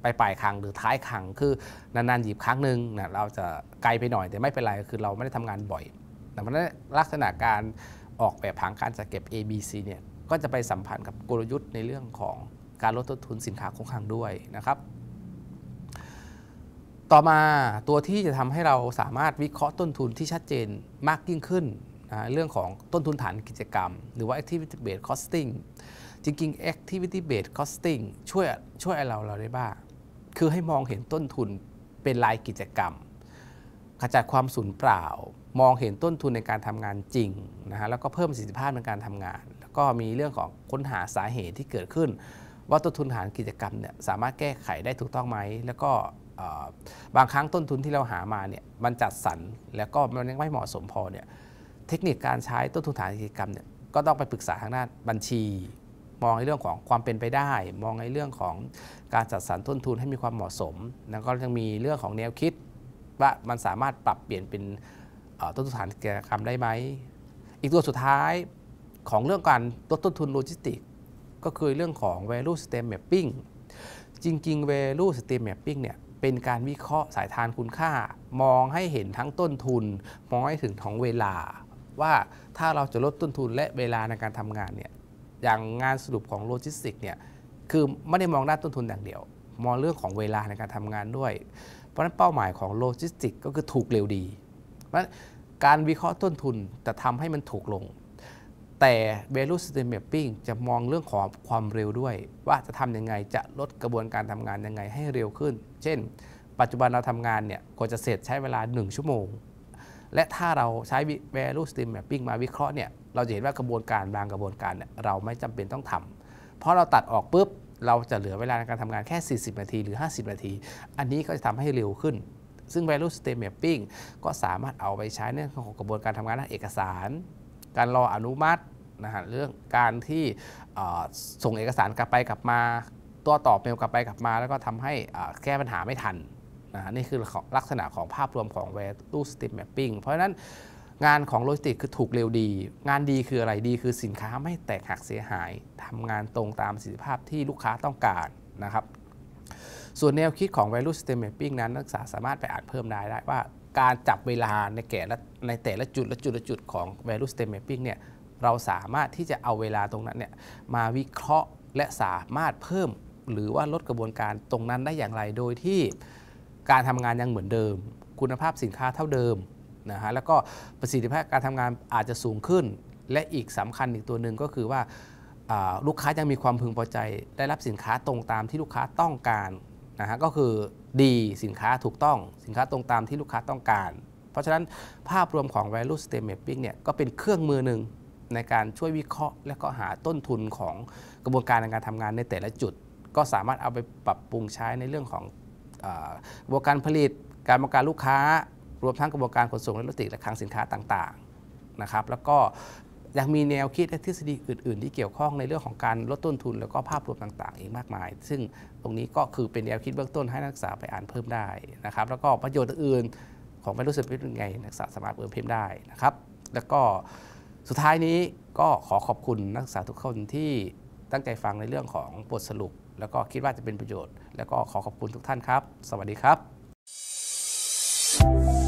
ไปปลายคังหรือท้ายคัง คือนานๆหยิบครั้งหนึ่งนะเราจะไกลไปหน่อยแต่ไม่เป็นไรคือเราไม่ได้ทำงานบ่อยแต่เพราะนั้นลักษณะการออกแบบผังการจัดเก็บ A B C เนี่ย ก็จะไปสัมพันธ์กับกลยุทธ์ในเรื่องของการลดต้นทุนสินค้าคงคลังด้วยนะครับ ต่อมาตัวที่จะทำให้เราสามารถวิเคราะห์ต้นทุนที่ชัดเจนมากยิ่งขึ้นนะเรื่องของต้นทุนฐานกิจกรรม หรือว่า activity based costing จริงๆ activity based costing ช่วยช่วยเราเราได้บ้าง คือให้มองเห็นต้นทุนเป็นรายกิจกรรมขจัดความสูญเปล่า มองเห็นต้นทุนในการทำงานจริงนะฮะ แล้วก็เพิ่มประสิทธิภาพในการทำงาน แล้วก็มีเรื่องของค้นหาสาเหตุที่เกิดขึ้นว่าต้นทุนหารกิจกรรมเนี่ยสามารถแก้ไขได้ถูกต้องไหม แล้วก็บางครั้งต้นทุนที่เราหามาเนี่ยมันจัดสรรแล้วก็มันยังไม่เหมาะสมพอเนี่ยเทคนิคการใช้ต้นทุนฐานกิจกรรมเนี่ยก็ต้องไปปรึกษาทางด้านบัญชี มองในเรื่องของความเป็นไปได้ มองในเรื่องของการจัดสรรต้นทุนให้มีความเหมาะสม แล้วก็ยังมีเรื่องของแนวคิด ว่ามันสามารถปรับเปลี่ยนเป็นต้นทุนฐานกิจกรรมได้ไหมอีกตัวสุดท้ายของเรื่องการลดต้นทุนโลจิสติกก็คือเรื่องของ value s t r t e m mapping จริง ๆ value s t r t e m mapping เนี่ย เป็นการวิเคราะห์สายทานคุณค่า มองให้เห็นทั้งต้นทุนมองให้ถึงของเวลา ว่าถ้าเราจะลดต้นทุนและเวลาในการทำงานเนี่ยอย่างงานสรุปของโลจิสติกเนี่ยคือไม่ได้มองด้านต้นทุนอย่างเดียวมองเรื่องของเวลาในการทำงานด้วย เพราะนั้นเป้าหมายของโลจิสติกก็คือถูกเร็วดีเพราะการวิเคราะห์ต้นทุนจะทำให้มันถูกลงแต่ value s t r e a m mapping จะมองเรื่องของความเร็วด้วย ว่าจะทำยังไงจะลดกระบวนการทำงานยังไงให้เร็วขึ้น เช่น ปัจจุบันเราทำงานเนี่ยกวรจะเสร็จใช้เวลา 1 ชั่วโมง และถ้าเราใช้ value s t r e a m mapping มาวิเคราะห์เนี่ย เราจะเห็นว่ากระบวนการบางกระบวนการเนี่ยเราไม่จำเป็นต้องทำ เพราะเราตัดออกปุ๊บเราจะเหลือเวลาในการทำงานแค่ 40นาทีหรือ 50 นาที อันนี้ก็จะทำให้เร็วขึ้น ซึ่ง value system mapping ก็สามารถเอาไปใช้ในเรื่องของกระบวนการทำงานด้านเอกสาร การรออนุมัตินะฮะเรื่องการที่ส่งเอกสารกลับไปกลับมา ตัวตอบเมลกลับไปกลับมา แล้วก็ทำให้แก้ปัญหาไม่ทันนะฮะนี่คือลักษณะของภาพรวมของ value stream mapping เพราะฉะนั้นงานของโลจิสติกคือถูกเร็วดี งานดีคืออะไรดีคือสินค้าไม่แตกหักเสียหาย ทำงานตรงตามประสิทธิภาพที่ลูกค้าต้องการนะครับส่วนแนวคิดของ value s t r t a m mapping นั้นนักศึกษาสามารถไปอ่านเพิ่มได้ได้ว่าการจับเวลาในแก่ในแต่ละจุดและจุดละจุดของ value s t r t a m mapping เนี่ยเราสามารถที่จะเอาเวลาตรงนั้นเนี่ยมาวิเคราะห์และสามารถเพิ่มหรือว่าลดกระบวนการตรงนั้นได้อย่างไรโดยที่การทำงานยังเหมือนเดิม คุณภาพสินค้าเท่าเดิมนะฮะแล้วก็ประสิทธิภาพการทำงานอาจจะสูงขึ้น และอีกสำคัญอีกตัวหนึ่งก็คือว่า ลูกค้ายังมีความพึงพอใจ ได้รับสินค้าตรงตามที่ลูกค้าต้องการนะฮะก็คือดีสินค้าถูกต้อง สินค้าตรงตามที่ลูกค้าต้องการ เพราะฉะนั้นภาพรวมของ value s t a t e m mapping เนี่ยก็เป็นเครื่องมือหนึ่งในการช่วยวิเคราะห์ และก็หาต้นทุนของกระบวนการในการทำงานในแต่ละจุดก็สามารถเอาไปปรับปรุงใช้ในเรื่องของกระบวนการผลิต การบริการลูกค้า รวมทั้งกระบวนการขนส่งและรลติดและคลังสินค้าต่าง ๆนะครับ แล้วก็ยังมีแนวคิดและทฤษฎีอื่น ๆ ที่เกี่ยวข้องในเรื่องของการลดต้นทุนแล้วก็ภาพรวมต่างๆ อีกมากมาย ซึ่งตรงนี้ก็คือเป็นแนวคิดเบื้องต้นให้นักศึกษาไปอ่านเพิ่มได้นะครับ แล้วก็ประโยชน์อื่นของไม่รู้สึกเป็นไงนักศึกษาสามารถเพิ่มเพิ่มได้นะครับแล้วก็สุดท้ายนี้ก็ขอขอบคุณนักศึกษาทุกคนที่ตั้งใจฟังในเรื่องของบทสรุปแล้วก็คิดว่าจะเป็นประโยชน์แล้วก็ขอขอบคุณทุกท่านครับ สวัสดีครับ thank you